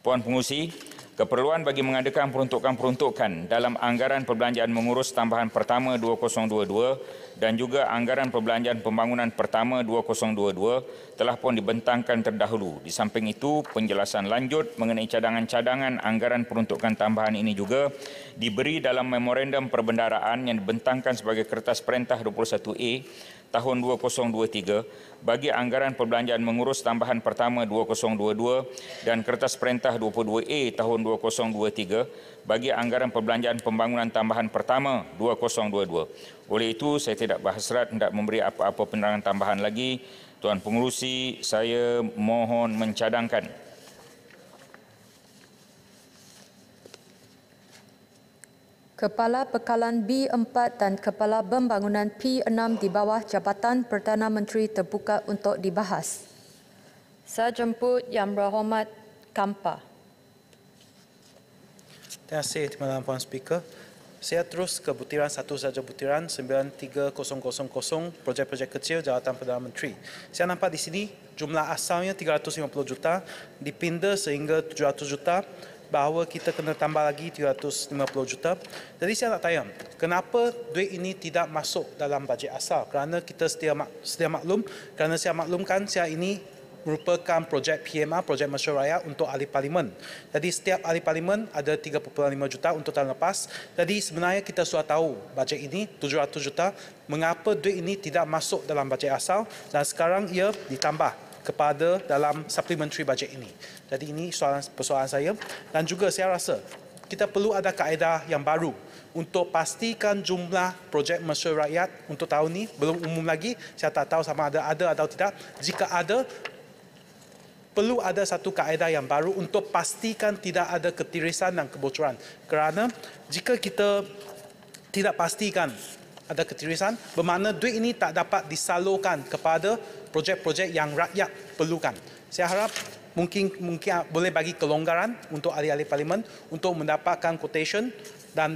Puan Pengusi, Keperluan bagi mengadakan peruntukan-peruntukan dalam anggaran perbelanjaan mengurus tambahan pertama 2022 dan juga anggaran perbelanjaan pembangunan pertama 2022 telah pun dibentangkan terdahulu. Di samping itu, penjelasan lanjut mengenai cadangan-cadangan anggaran peruntukan tambahan ini juga diberi dalam memorandum perbendaraan yang dibentangkan sebagai kertas perintah 21A tahun 2023 bagi anggaran perbelanjaan mengurus tambahan pertama 2022 dan kertas perintah 22A tahun 2023 bagi anggaran perbelanjaan pembangunan tambahan pertama 2022. Oleh itu saya tidak berhasrat hendak memberi apa-apa penerangan tambahan lagi. Tuan Pengurusi, saya mohon mencadangkan Kepala Bekalan B4 dan Kepala Pembangunan P6 di bawah Jabatan Perdana Menteri terbuka untuk dibahas. Saya jemput Yang Berhormat Kampa. Terima kasih, Terima kasih Puan Speaker. Saya terus ke butiran satu sahaja butiran 93000 projek-projek kecil Jawatan Perdana Menteri. Saya nampak di sini jumlah asalnya 350 juta dipinda sehingga 700 juta bahawa kita kena tambah lagi 350 juta. Jadi saya nak tanya, kenapa duit ini tidak masuk dalam bajet asal? Kerana kita setia, mak, setia maklum, kerana saya maklumkan saya ini merupakan projek PMA, projek masyarakat Raya untuk ahli parlimen. Jadi setiap ahli parlimen ada 3.5 juta untuk tahun lepas. Jadi sebenarnya kita sudah tahu bajet ini 700 juta, mengapa duit ini tidak masuk dalam bajet asal dan sekarang ia ditambah kepada dalam supplementary budget ini. Jadi ini soalan persoalan saya dan juga saya rasa kita perlu ada kaedah yang baru untuk pastikan jumlah projek mesyuarat rakyat untuk tahun ini belum umum lagi saya tak tahu sama ada ada atau tidak jika ada perlu ada satu kaedah yang baru untuk pastikan tidak ada ketirisan dan kebocoran kerana jika kita tidak pastikan ada ketirisan bermakna duit ini tak dapat disalurkan kepada projek-projek yang rakyat perlukan saya harap mungkin mungkin ah, boleh bagi kelonggaran untuk ahli-ahli parlimen untuk mendapatkan quotation dan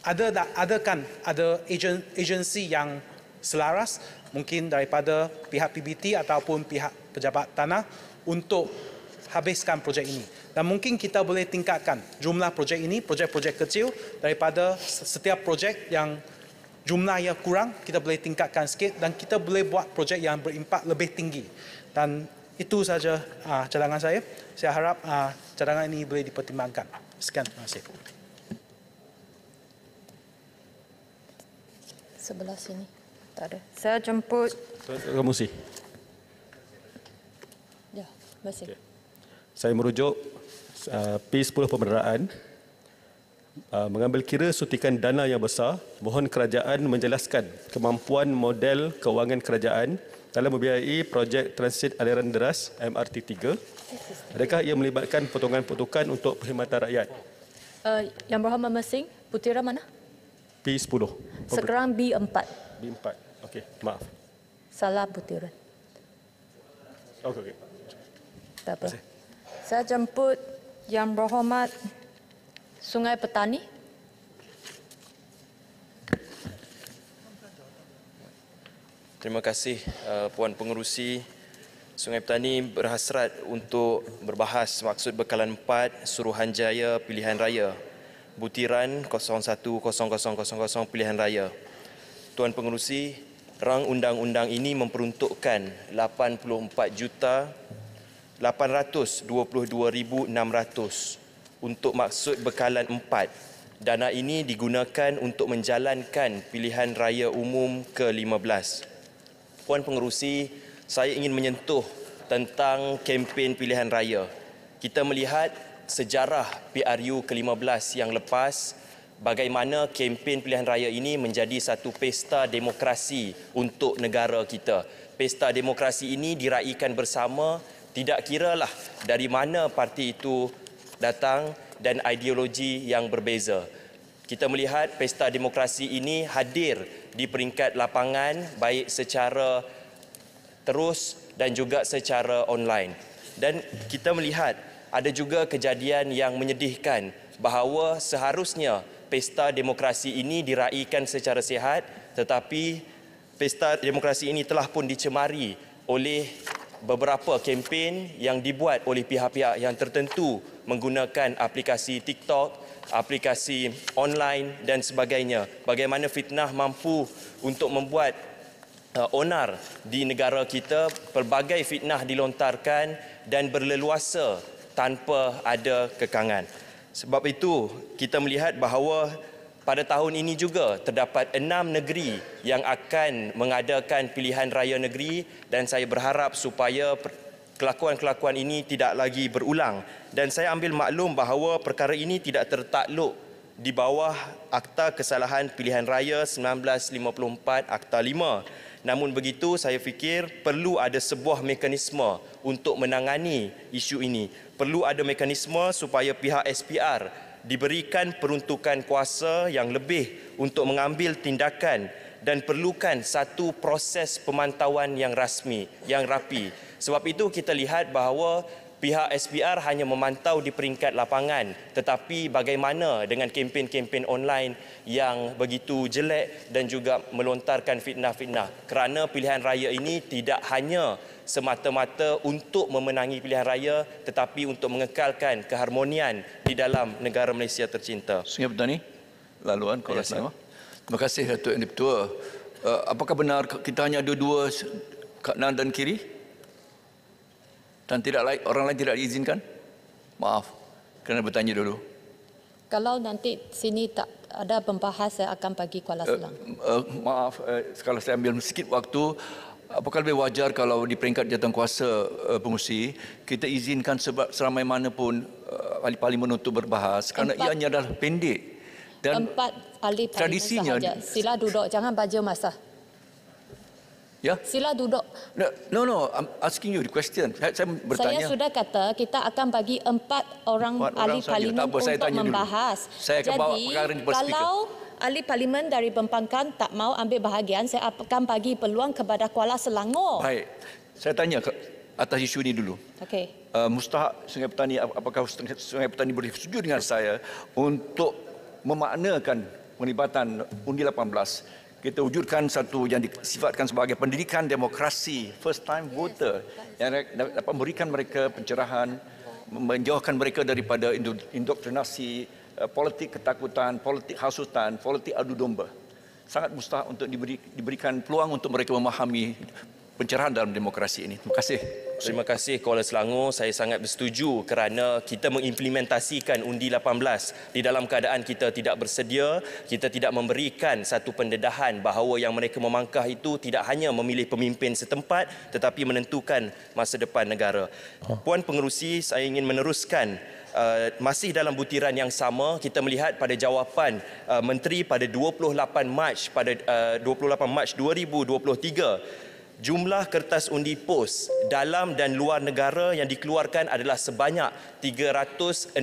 ada ada kan ada agen, agensi yang selaras mungkin daripada pihak PBT ataupun pihak pejabat tanah untuk habiskan projek ini. Dan mungkin kita boleh tingkatkan jumlah projek ini, projek-projek kecil daripada setiap projek yang jumlah yang kurang, kita boleh tingkatkan sikit dan kita boleh buat projek yang berimpak lebih tinggi. Dan itu saja uh, cadangan saya. Saya harap uh, cadangan ini boleh dipertimbangkan. Sekian, terima kasih. Sebelah sini. Tak ada. Saya jemput. Ya, terima Ya, masih. Saya merujuk ah, uh, P10 Pemerdaraan uh, mengambil kira suntikan dana yang besar mohon kerajaan menjelaskan kemampuan model kewangan kerajaan dalam membiayai e, projek transit aliran deras MRT3? Adakah ia melibatkan potongan-potongan untuk perkhidmatan rakyat? Uh, yang berhormat masing, putera mana? P10. Sekarang B4. B4. Okey, maaf. Salah putera. Okey, okey. Tak apa. Saya jemput Yang Berhormat Sungai Petani. Terima kasih uh, Puan Pengerusi Sungai Petani berhasrat untuk berbahas maksud bekalan 4 Suruhanjaya Pilihan Raya Butiran 010000 Pilihan Raya Tuan Pengerusi, rang undang-undang ini memperuntukkan 84 juta 822,600 untuk maksud bekalan empat. Dana ini digunakan untuk menjalankan pilihan raya umum ke-15. Puan Pengerusi, saya ingin menyentuh tentang kempen pilihan raya. Kita melihat sejarah PRU ke-15 yang lepas bagaimana kempen pilihan raya ini menjadi satu pesta demokrasi untuk negara kita. Pesta demokrasi ini diraihkan bersama tidak kiralah dari mana parti itu datang dan ideologi yang berbeza. Kita melihat pesta demokrasi ini hadir di peringkat lapangan baik secara terus dan juga secara online. Dan kita melihat ada juga kejadian yang menyedihkan bahawa seharusnya pesta demokrasi ini diraihkan secara sihat tetapi pesta demokrasi ini telah pun dicemari oleh beberapa kempen yang dibuat oleh pihak-pihak yang tertentu menggunakan aplikasi TikTok aplikasi online dan sebagainya. Bagaimana fitnah mampu untuk membuat uh, onar di negara kita, pelbagai fitnah dilontarkan dan berleluasa tanpa ada kekangan. Sebab itu, kita melihat bahawa pada tahun ini juga terdapat enam negeri yang akan mengadakan pilihan raya negeri dan saya berharap supaya kelakuan-kelakuan ini tidak lagi berulang dan saya ambil maklum bahawa perkara ini tidak tertakluk di bawah Akta Kesalahan Pilihan Raya 1954 Akta 5. Namun begitu saya fikir perlu ada sebuah mekanisme untuk menangani isu ini. Perlu ada mekanisme supaya pihak SPR diberikan peruntukan kuasa yang lebih untuk mengambil tindakan dan perlukan satu proses pemantauan yang rasmi, yang rapi. Sebab itu kita lihat bahawa pihak SPR hanya memantau di peringkat lapangan tetapi bagaimana dengan kempen-kempen online yang begitu jelek dan juga melontarkan fitnah-fitnah kerana pilihan raya ini tidak hanya semata-mata untuk memenangi pilihan raya tetapi untuk mengekalkan keharmonian di dalam negara Malaysia tercinta. Sungai Petani, laluan kau ya, Terima kasih Datuk Yang Ketua. Uh, apakah benar kita hanya ada dua kanan dan kiri? dan tidak lain, orang lain tidak diizinkan? Maaf, kena bertanya dulu. Kalau nanti sini tak ada pembahas, saya akan bagi Kuala eh, Selang. Uh, uh, maaf, uh, kalau saya ambil sedikit waktu, apakah lebih wajar kalau di peringkat jatuh kuasa uh, pengusi, kita izinkan sebab seramai mana pun uh, ahli parlimen untuk berbahas, kerana ianya adalah pendek. Dan empat ahli parlimen tradisinya, sahaja. Sila duduk, jangan baca masa. Ya. Sila duduk. No, no, no, I'm asking you the question. Saya, bertanya. Saya sudah kata kita akan bagi empat orang empat ahli orang parlimen untuk saya membahas. Dulu. Saya akan Jadi, bawa perkara ini kalau ahli parlimen dari Bempangkan tak mau ambil bahagian, saya akan bagi peluang kepada Kuala Selangor. Baik. Saya tanya ke atas isu ini dulu. Okey. Uh, mustahak Sungai Petani apakah Sungai Petani boleh setuju dengan saya untuk memaknakan penglibatan undi 18 kita wujudkan satu yang disifatkan sebagai pendidikan demokrasi first time voter yang dapat memberikan mereka pencerahan menjauhkan mereka daripada indoktrinasi eh, politik ketakutan politik hasutan politik adu domba sangat mustahak untuk diberi, diberikan peluang untuk mereka memahami pencerahan dalam demokrasi ini. Terima kasih. Terima kasih Kuala Selangor. Saya sangat bersetuju kerana kita mengimplementasikan undi 18 di dalam keadaan kita tidak bersedia, kita tidak memberikan satu pendedahan bahawa yang mereka memangkah itu tidak hanya memilih pemimpin setempat tetapi menentukan masa depan negara. Oh. Puan Pengerusi, saya ingin meneruskan Uh, masih dalam butiran yang sama kita melihat pada jawapan uh, menteri pada 28 Mac pada uh, 28 Mac 2023 jumlah kertas undi pos dalam dan luar negara yang dikeluarkan adalah sebanyak 365,686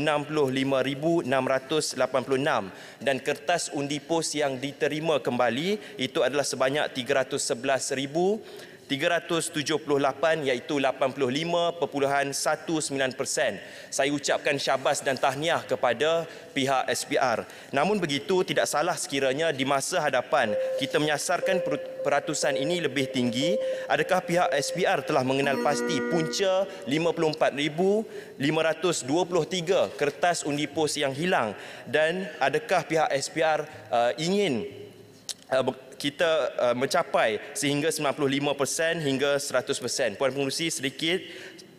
dan kertas undi pos yang diterima kembali itu adalah sebanyak 311,000 378 iaitu 85.19%. Saya ucapkan syabas dan tahniah kepada pihak SPR. Namun begitu tidak salah sekiranya di masa hadapan kita menyasarkan peratusan ini lebih tinggi, adakah pihak SPR telah mengenal pasti punca 54523 kertas undi pos yang hilang dan adakah pihak SPR uh, ingin uh, kita uh, mencapai sehingga 95% hingga 100%. Puan Pengurusi sedikit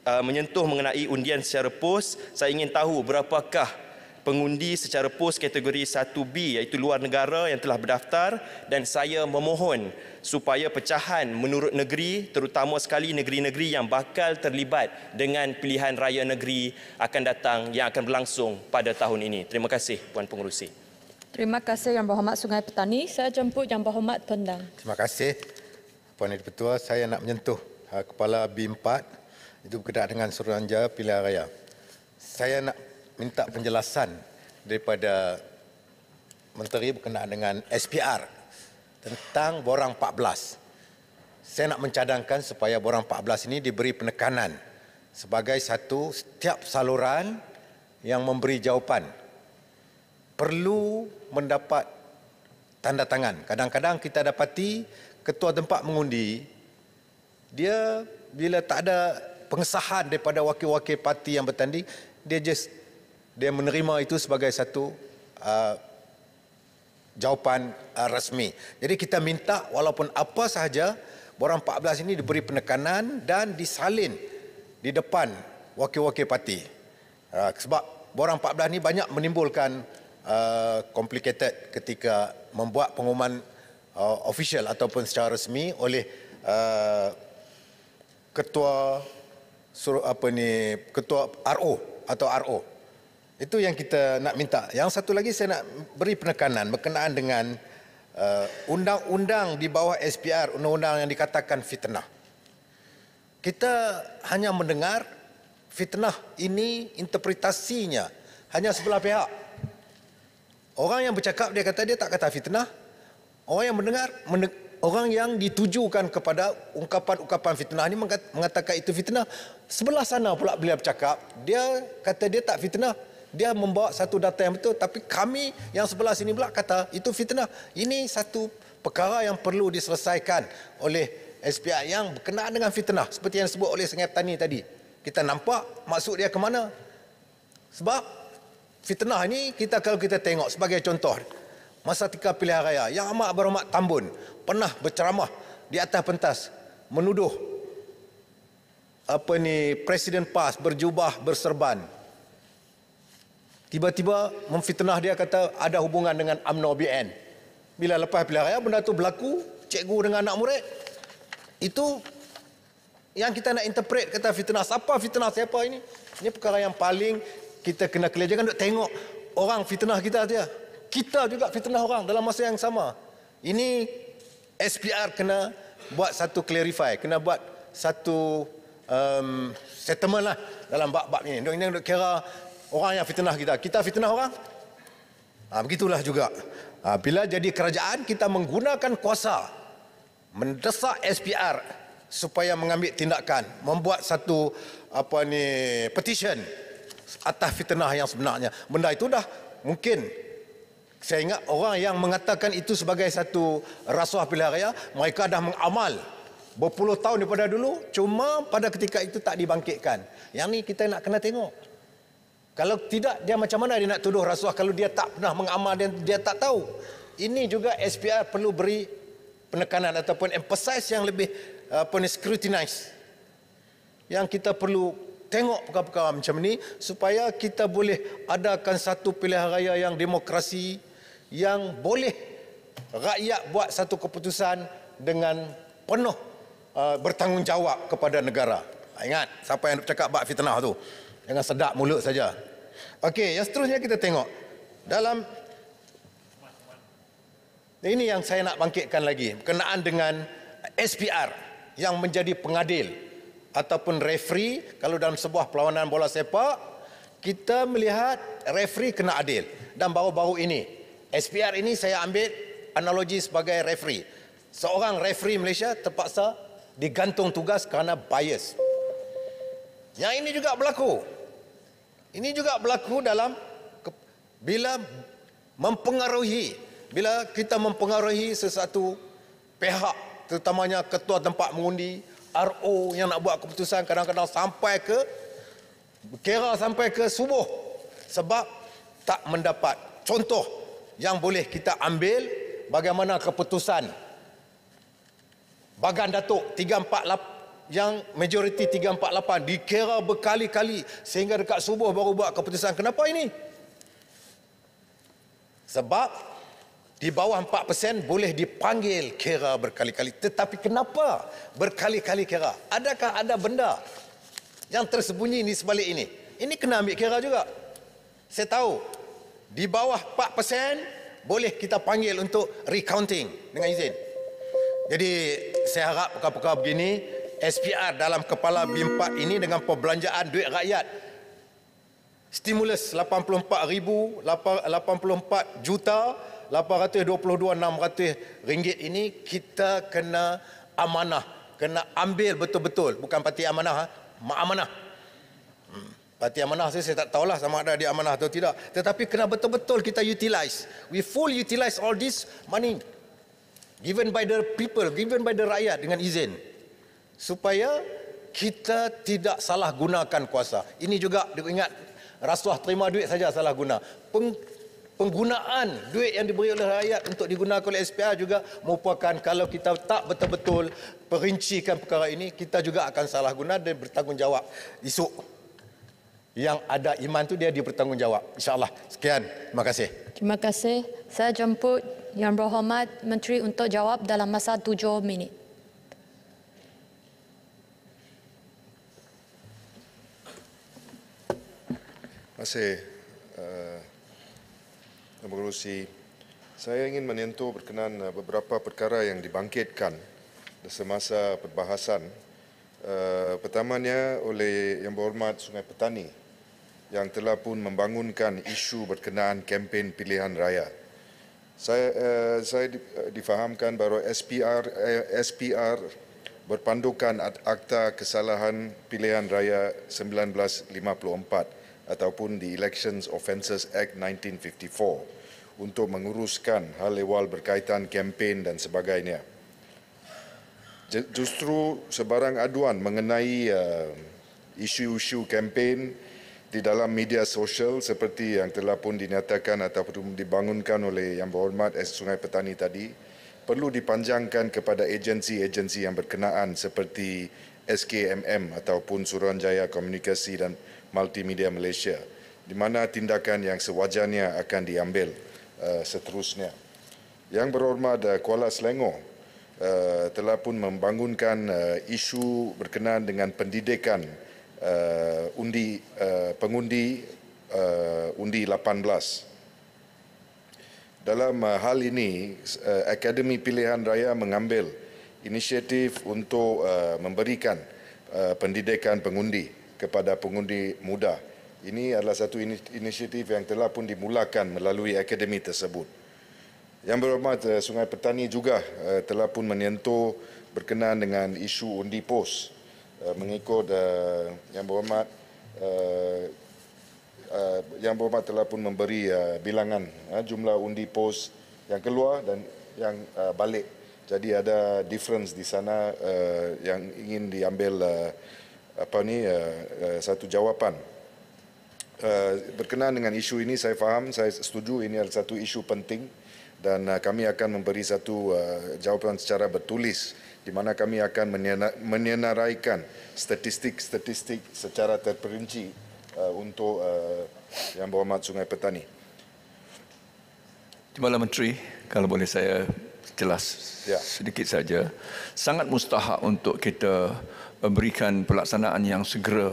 uh, menyentuh mengenai undian secara pos. Saya ingin tahu berapakah pengundi secara pos kategori 1B iaitu luar negara yang telah berdaftar dan saya memohon supaya pecahan menurut negeri terutama sekali negeri-negeri yang bakal terlibat dengan pilihan raya negeri akan datang yang akan berlangsung pada tahun ini. Terima kasih Puan Pengurusi. Terima kasih Yang Berhormat Sungai Petani. Saya jemput Yang Berhormat Pendang. Terima kasih Puan Hidup Petua. Saya nak menyentuh ha, Kepala B4 itu berkedak dengan Suruhanjaya Pilihan Raya. Saya nak minta penjelasan daripada Menteri berkenaan dengan SPR tentang borang 14. Saya nak mencadangkan supaya borang 14 ini diberi penekanan sebagai satu setiap saluran yang memberi jawapan perlu mendapat tanda tangan. Kadang-kadang kita dapati ketua tempat mengundi dia bila tak ada pengesahan daripada wakil-wakil parti yang bertanding, dia just dia menerima itu sebagai satu uh, jawapan uh, rasmi. Jadi kita minta walaupun apa sahaja borang 14 ini diberi penekanan dan disalin di depan wakil-wakil parti. Uh, sebab borang 14 ini banyak menimbulkan Uh, complicated ketika membuat pengumuman uh, official ataupun secara resmi oleh uh, ketua suruh apa ni ketua RO atau RO itu yang kita nak minta yang satu lagi saya nak beri penekanan berkenaan dengan uh, undang-undang di bawah SPR undang-undang yang dikatakan fitnah kita hanya mendengar fitnah ini interpretasinya hanya sebelah pihak Orang yang bercakap dia kata dia tak kata fitnah. Orang yang mendengar mendek- orang yang ditujukan kepada ungkapan-ungkapan fitnah ini mengatakan itu fitnah. Sebelah sana pula beliau bercakap, dia kata dia tak fitnah. Dia membawa satu data yang betul tapi kami yang sebelah sini pula kata itu fitnah. Ini satu perkara yang perlu diselesaikan oleh SPI yang berkenaan dengan fitnah seperti yang disebut oleh Sengai Tani tadi. Kita nampak maksud dia ke mana. Sebab fitnah ni kita kalau kita tengok sebagai contoh masa tika pilihan raya yang amat berhormat Tambun pernah berceramah di atas pentas menuduh apa ni presiden PAS berjubah berserban tiba-tiba memfitnah dia kata ada hubungan dengan AMNO BN bila lepas pilihan raya benda tu berlaku cikgu dengan anak murid itu yang kita nak interpret kata fitnah siapa fitnah siapa ini ini perkara yang paling kita kena clear jangan duk tengok orang fitnah kita dia. Ya. Kita juga fitnah orang dalam masa yang sama. Ini SPR kena buat satu clarify, kena buat satu um, settlement lah dalam bab-bab ini. Jangan duk kira orang yang fitnah kita. Kita fitnah orang? Ha, begitulah juga. Ha, bila jadi kerajaan, kita menggunakan kuasa mendesak SPR supaya mengambil tindakan, membuat satu apa ni petition atas fitnah yang sebenarnya. Benda itu dah mungkin saya ingat orang yang mengatakan itu sebagai satu rasuah pilihan raya, mereka dah mengamal berpuluh tahun daripada dulu, cuma pada ketika itu tak dibangkitkan. Yang ni kita nak kena tengok. Kalau tidak, dia macam mana dia nak tuduh rasuah kalau dia tak pernah mengamal dan dia tak tahu. Ini juga SPR perlu beri penekanan ataupun emphasize yang lebih apa ni, scrutinize. Yang kita perlu tengok perkara-perkara macam ni supaya kita boleh adakan satu pilihan raya yang demokrasi yang boleh rakyat buat satu keputusan dengan penuh uh, bertanggungjawab kepada negara. Ha, ingat siapa yang cakap bab fitnah tu. Jangan sedak mulut saja. Okey, yang seterusnya kita tengok dalam ini yang saya nak bangkitkan lagi berkenaan dengan SPR yang menjadi pengadil ataupun referee kalau dalam sebuah perlawanan bola sepak kita melihat referee kena adil dan baru-baru ini SPR ini saya ambil analogi sebagai referee seorang referee Malaysia terpaksa digantung tugas kerana bias yang ini juga berlaku ini juga berlaku dalam bila mempengaruhi bila kita mempengaruhi sesuatu pihak terutamanya ketua tempat mengundi RO yang nak buat keputusan kadang-kadang sampai ke kira sampai ke subuh sebab tak mendapat contoh yang boleh kita ambil bagaimana keputusan Bagan Datuk 348 yang majoriti 348 dikira berkali-kali sehingga dekat subuh baru buat keputusan kenapa ini sebab di bawah 4% boleh dipanggil kira berkali-kali. Tetapi kenapa berkali-kali kira? Adakah ada benda yang tersembunyi ini sebalik ini? Ini kena ambil kira juga. Saya tahu di bawah 4% boleh kita panggil untuk recounting dengan izin. Jadi saya harap perkara-perkara begini SPR dalam kepala B4 ini dengan perbelanjaan duit rakyat stimulus 84,000 84 juta 822600 ringgit ini kita kena amanah kena ambil betul-betul bukan parti amanah ha? mak amanah hmm. parti amanah saya, saya tak tahulah sama ada dia amanah atau tidak tetapi kena betul-betul kita utilize we full utilize all this money given by the people given by the rakyat dengan izin supaya kita tidak salah gunakan kuasa ini juga diingat rasuah terima duit saja salah guna Peng, penggunaan duit yang diberi oleh rakyat untuk digunakan oleh SPR juga merupakan kalau kita tak betul-betul perincikan perkara ini, kita juga akan salah guna dan bertanggungjawab esok. Yang ada iman tu dia dia bertanggungjawab. InsyaAllah. Sekian. Terima kasih. Terima kasih. Saya jemput Yang Berhormat Menteri untuk jawab dalam masa tujuh minit. Terima kasih. Yang Berusi, saya ingin menyentuh berkenaan eh, beberapa perkara yang dibangkitkan semasa perbahasan. Eh, pertamanya oleh Yang Berhormat Sungai Petani yang telah pun membangunkan isu berkenaan kempen pilihan raya. Saya, eh, saya difahamkan bahawa SPR, SPR berpandukan Akta Kesalahan Pilihan Raya 1954 ataupun di Elections Offences Act 1954 untuk menguruskan hal ehwal berkaitan kempen dan sebagainya. Justru sebarang aduan mengenai uh, isu-isu kempen di dalam media sosial seperti yang telah pun dinyatakan ataupun dibangunkan oleh Yang Berhormat S. Sungai Petani tadi perlu dipanjangkan kepada agensi-agensi yang berkenaan seperti SKMM ataupun Suruhanjaya Komunikasi dan Multimedia Malaysia di mana tindakan yang sewajarnya akan diambil uh, seterusnya. Yang berhormat uh, Kuala Selangor uh, telah pun membangunkan uh, isu berkenaan dengan pendidikan uh, undi uh, pengundi uh, undi 18. Dalam uh, hal ini uh, Akademi Pilihan Raya mengambil inisiatif untuk memberikan pendidikan pengundi kepada pengundi muda. Ini adalah satu inisiatif yang telah pun dimulakan melalui akademi tersebut. Yang berhormat eh, Sungai Petani juga eh, telah pun menyentuh berkenaan dengan isu undi pos eh, mengikut yang berhormat yang berhormat telah pun memberi bilangan jumlah undi pos yang keluar dan yang balik. Jadi ada difference di sana yang ingin diambil apa ni uh, uh, satu jawapan uh, berkenaan dengan isu ini saya faham saya setuju ini adalah satu isu penting dan uh, kami akan memberi satu uh, jawapan secara bertulis di mana kami akan menyenaraikan statistik-statistik secara terperinci uh, untuk uh, yang berhormat Sungai Petani. Timbalan Menteri, kalau boleh saya jelas ya. sedikit saja. Sangat mustahak untuk kita memberikan pelaksanaan yang segera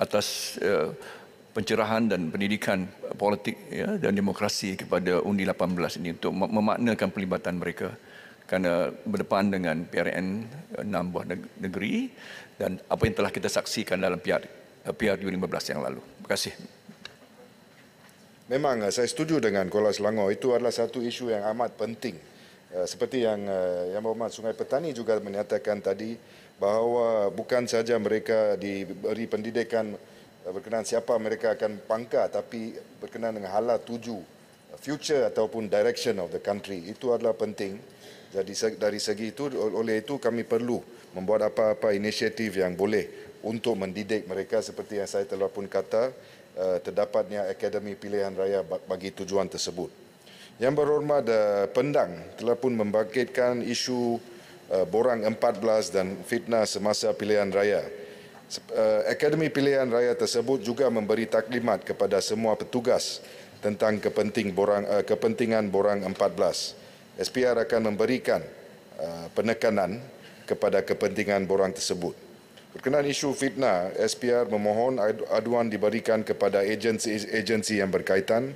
atas eh, pencerahan dan pendidikan politik ya, dan demokrasi kepada Undi 18 ini untuk memaknakan pelibatan mereka kerana berdepan dengan PRN enam buah negeri dan apa yang telah kita saksikan dalam PR, PR 2015 yang lalu. Terima kasih. Memang eh, saya setuju dengan Kuala Selangor itu adalah satu isu yang amat penting. Eh, seperti yang Yang Berhormat Sungai Petani juga menyatakan tadi, bahawa bukan saja mereka diberi pendidikan eh, berkenaan siapa mereka akan pangkat tapi berkenaan dengan hala tuju eh, future ataupun direction of the country itu adalah penting jadi dari segi itu oleh itu kami perlu membuat apa-apa inisiatif yang boleh untuk mendidik mereka seperti yang saya telah pun kata eh, terdapatnya akademi pilihan raya bagi tujuan tersebut yang berhormat Pendang telah pun membangkitkan isu Eh, borang 14 dan fitnah semasa pilihan raya. Eh, Akademi pilihan raya tersebut juga memberi taklimat kepada semua petugas tentang kepenting borang, eh, kepentingan borang 14. SPR akan memberikan penekanan kepada kepentingan borang tersebut. Berkenaan isu fitnah, SPR memohon aduan diberikan kepada agensi-agensi yang berkaitan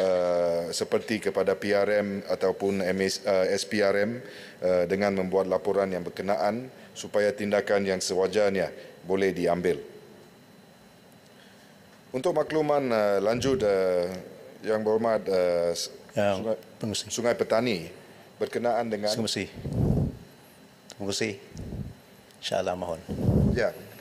uh, seperti kepada PRM ataupun MS, uh, eh, SPRM uh, eh, dengan membuat laporan yang berkenaan supaya tindakan yang sewajarnya boleh diambil. Untuk makluman uh, lanjut uh, yang berhormat uh, yang sungai, sungai Petani berkenaan dengan... Terima kasih. Terima kasih. InsyaAllah mohon. Ya, yeah.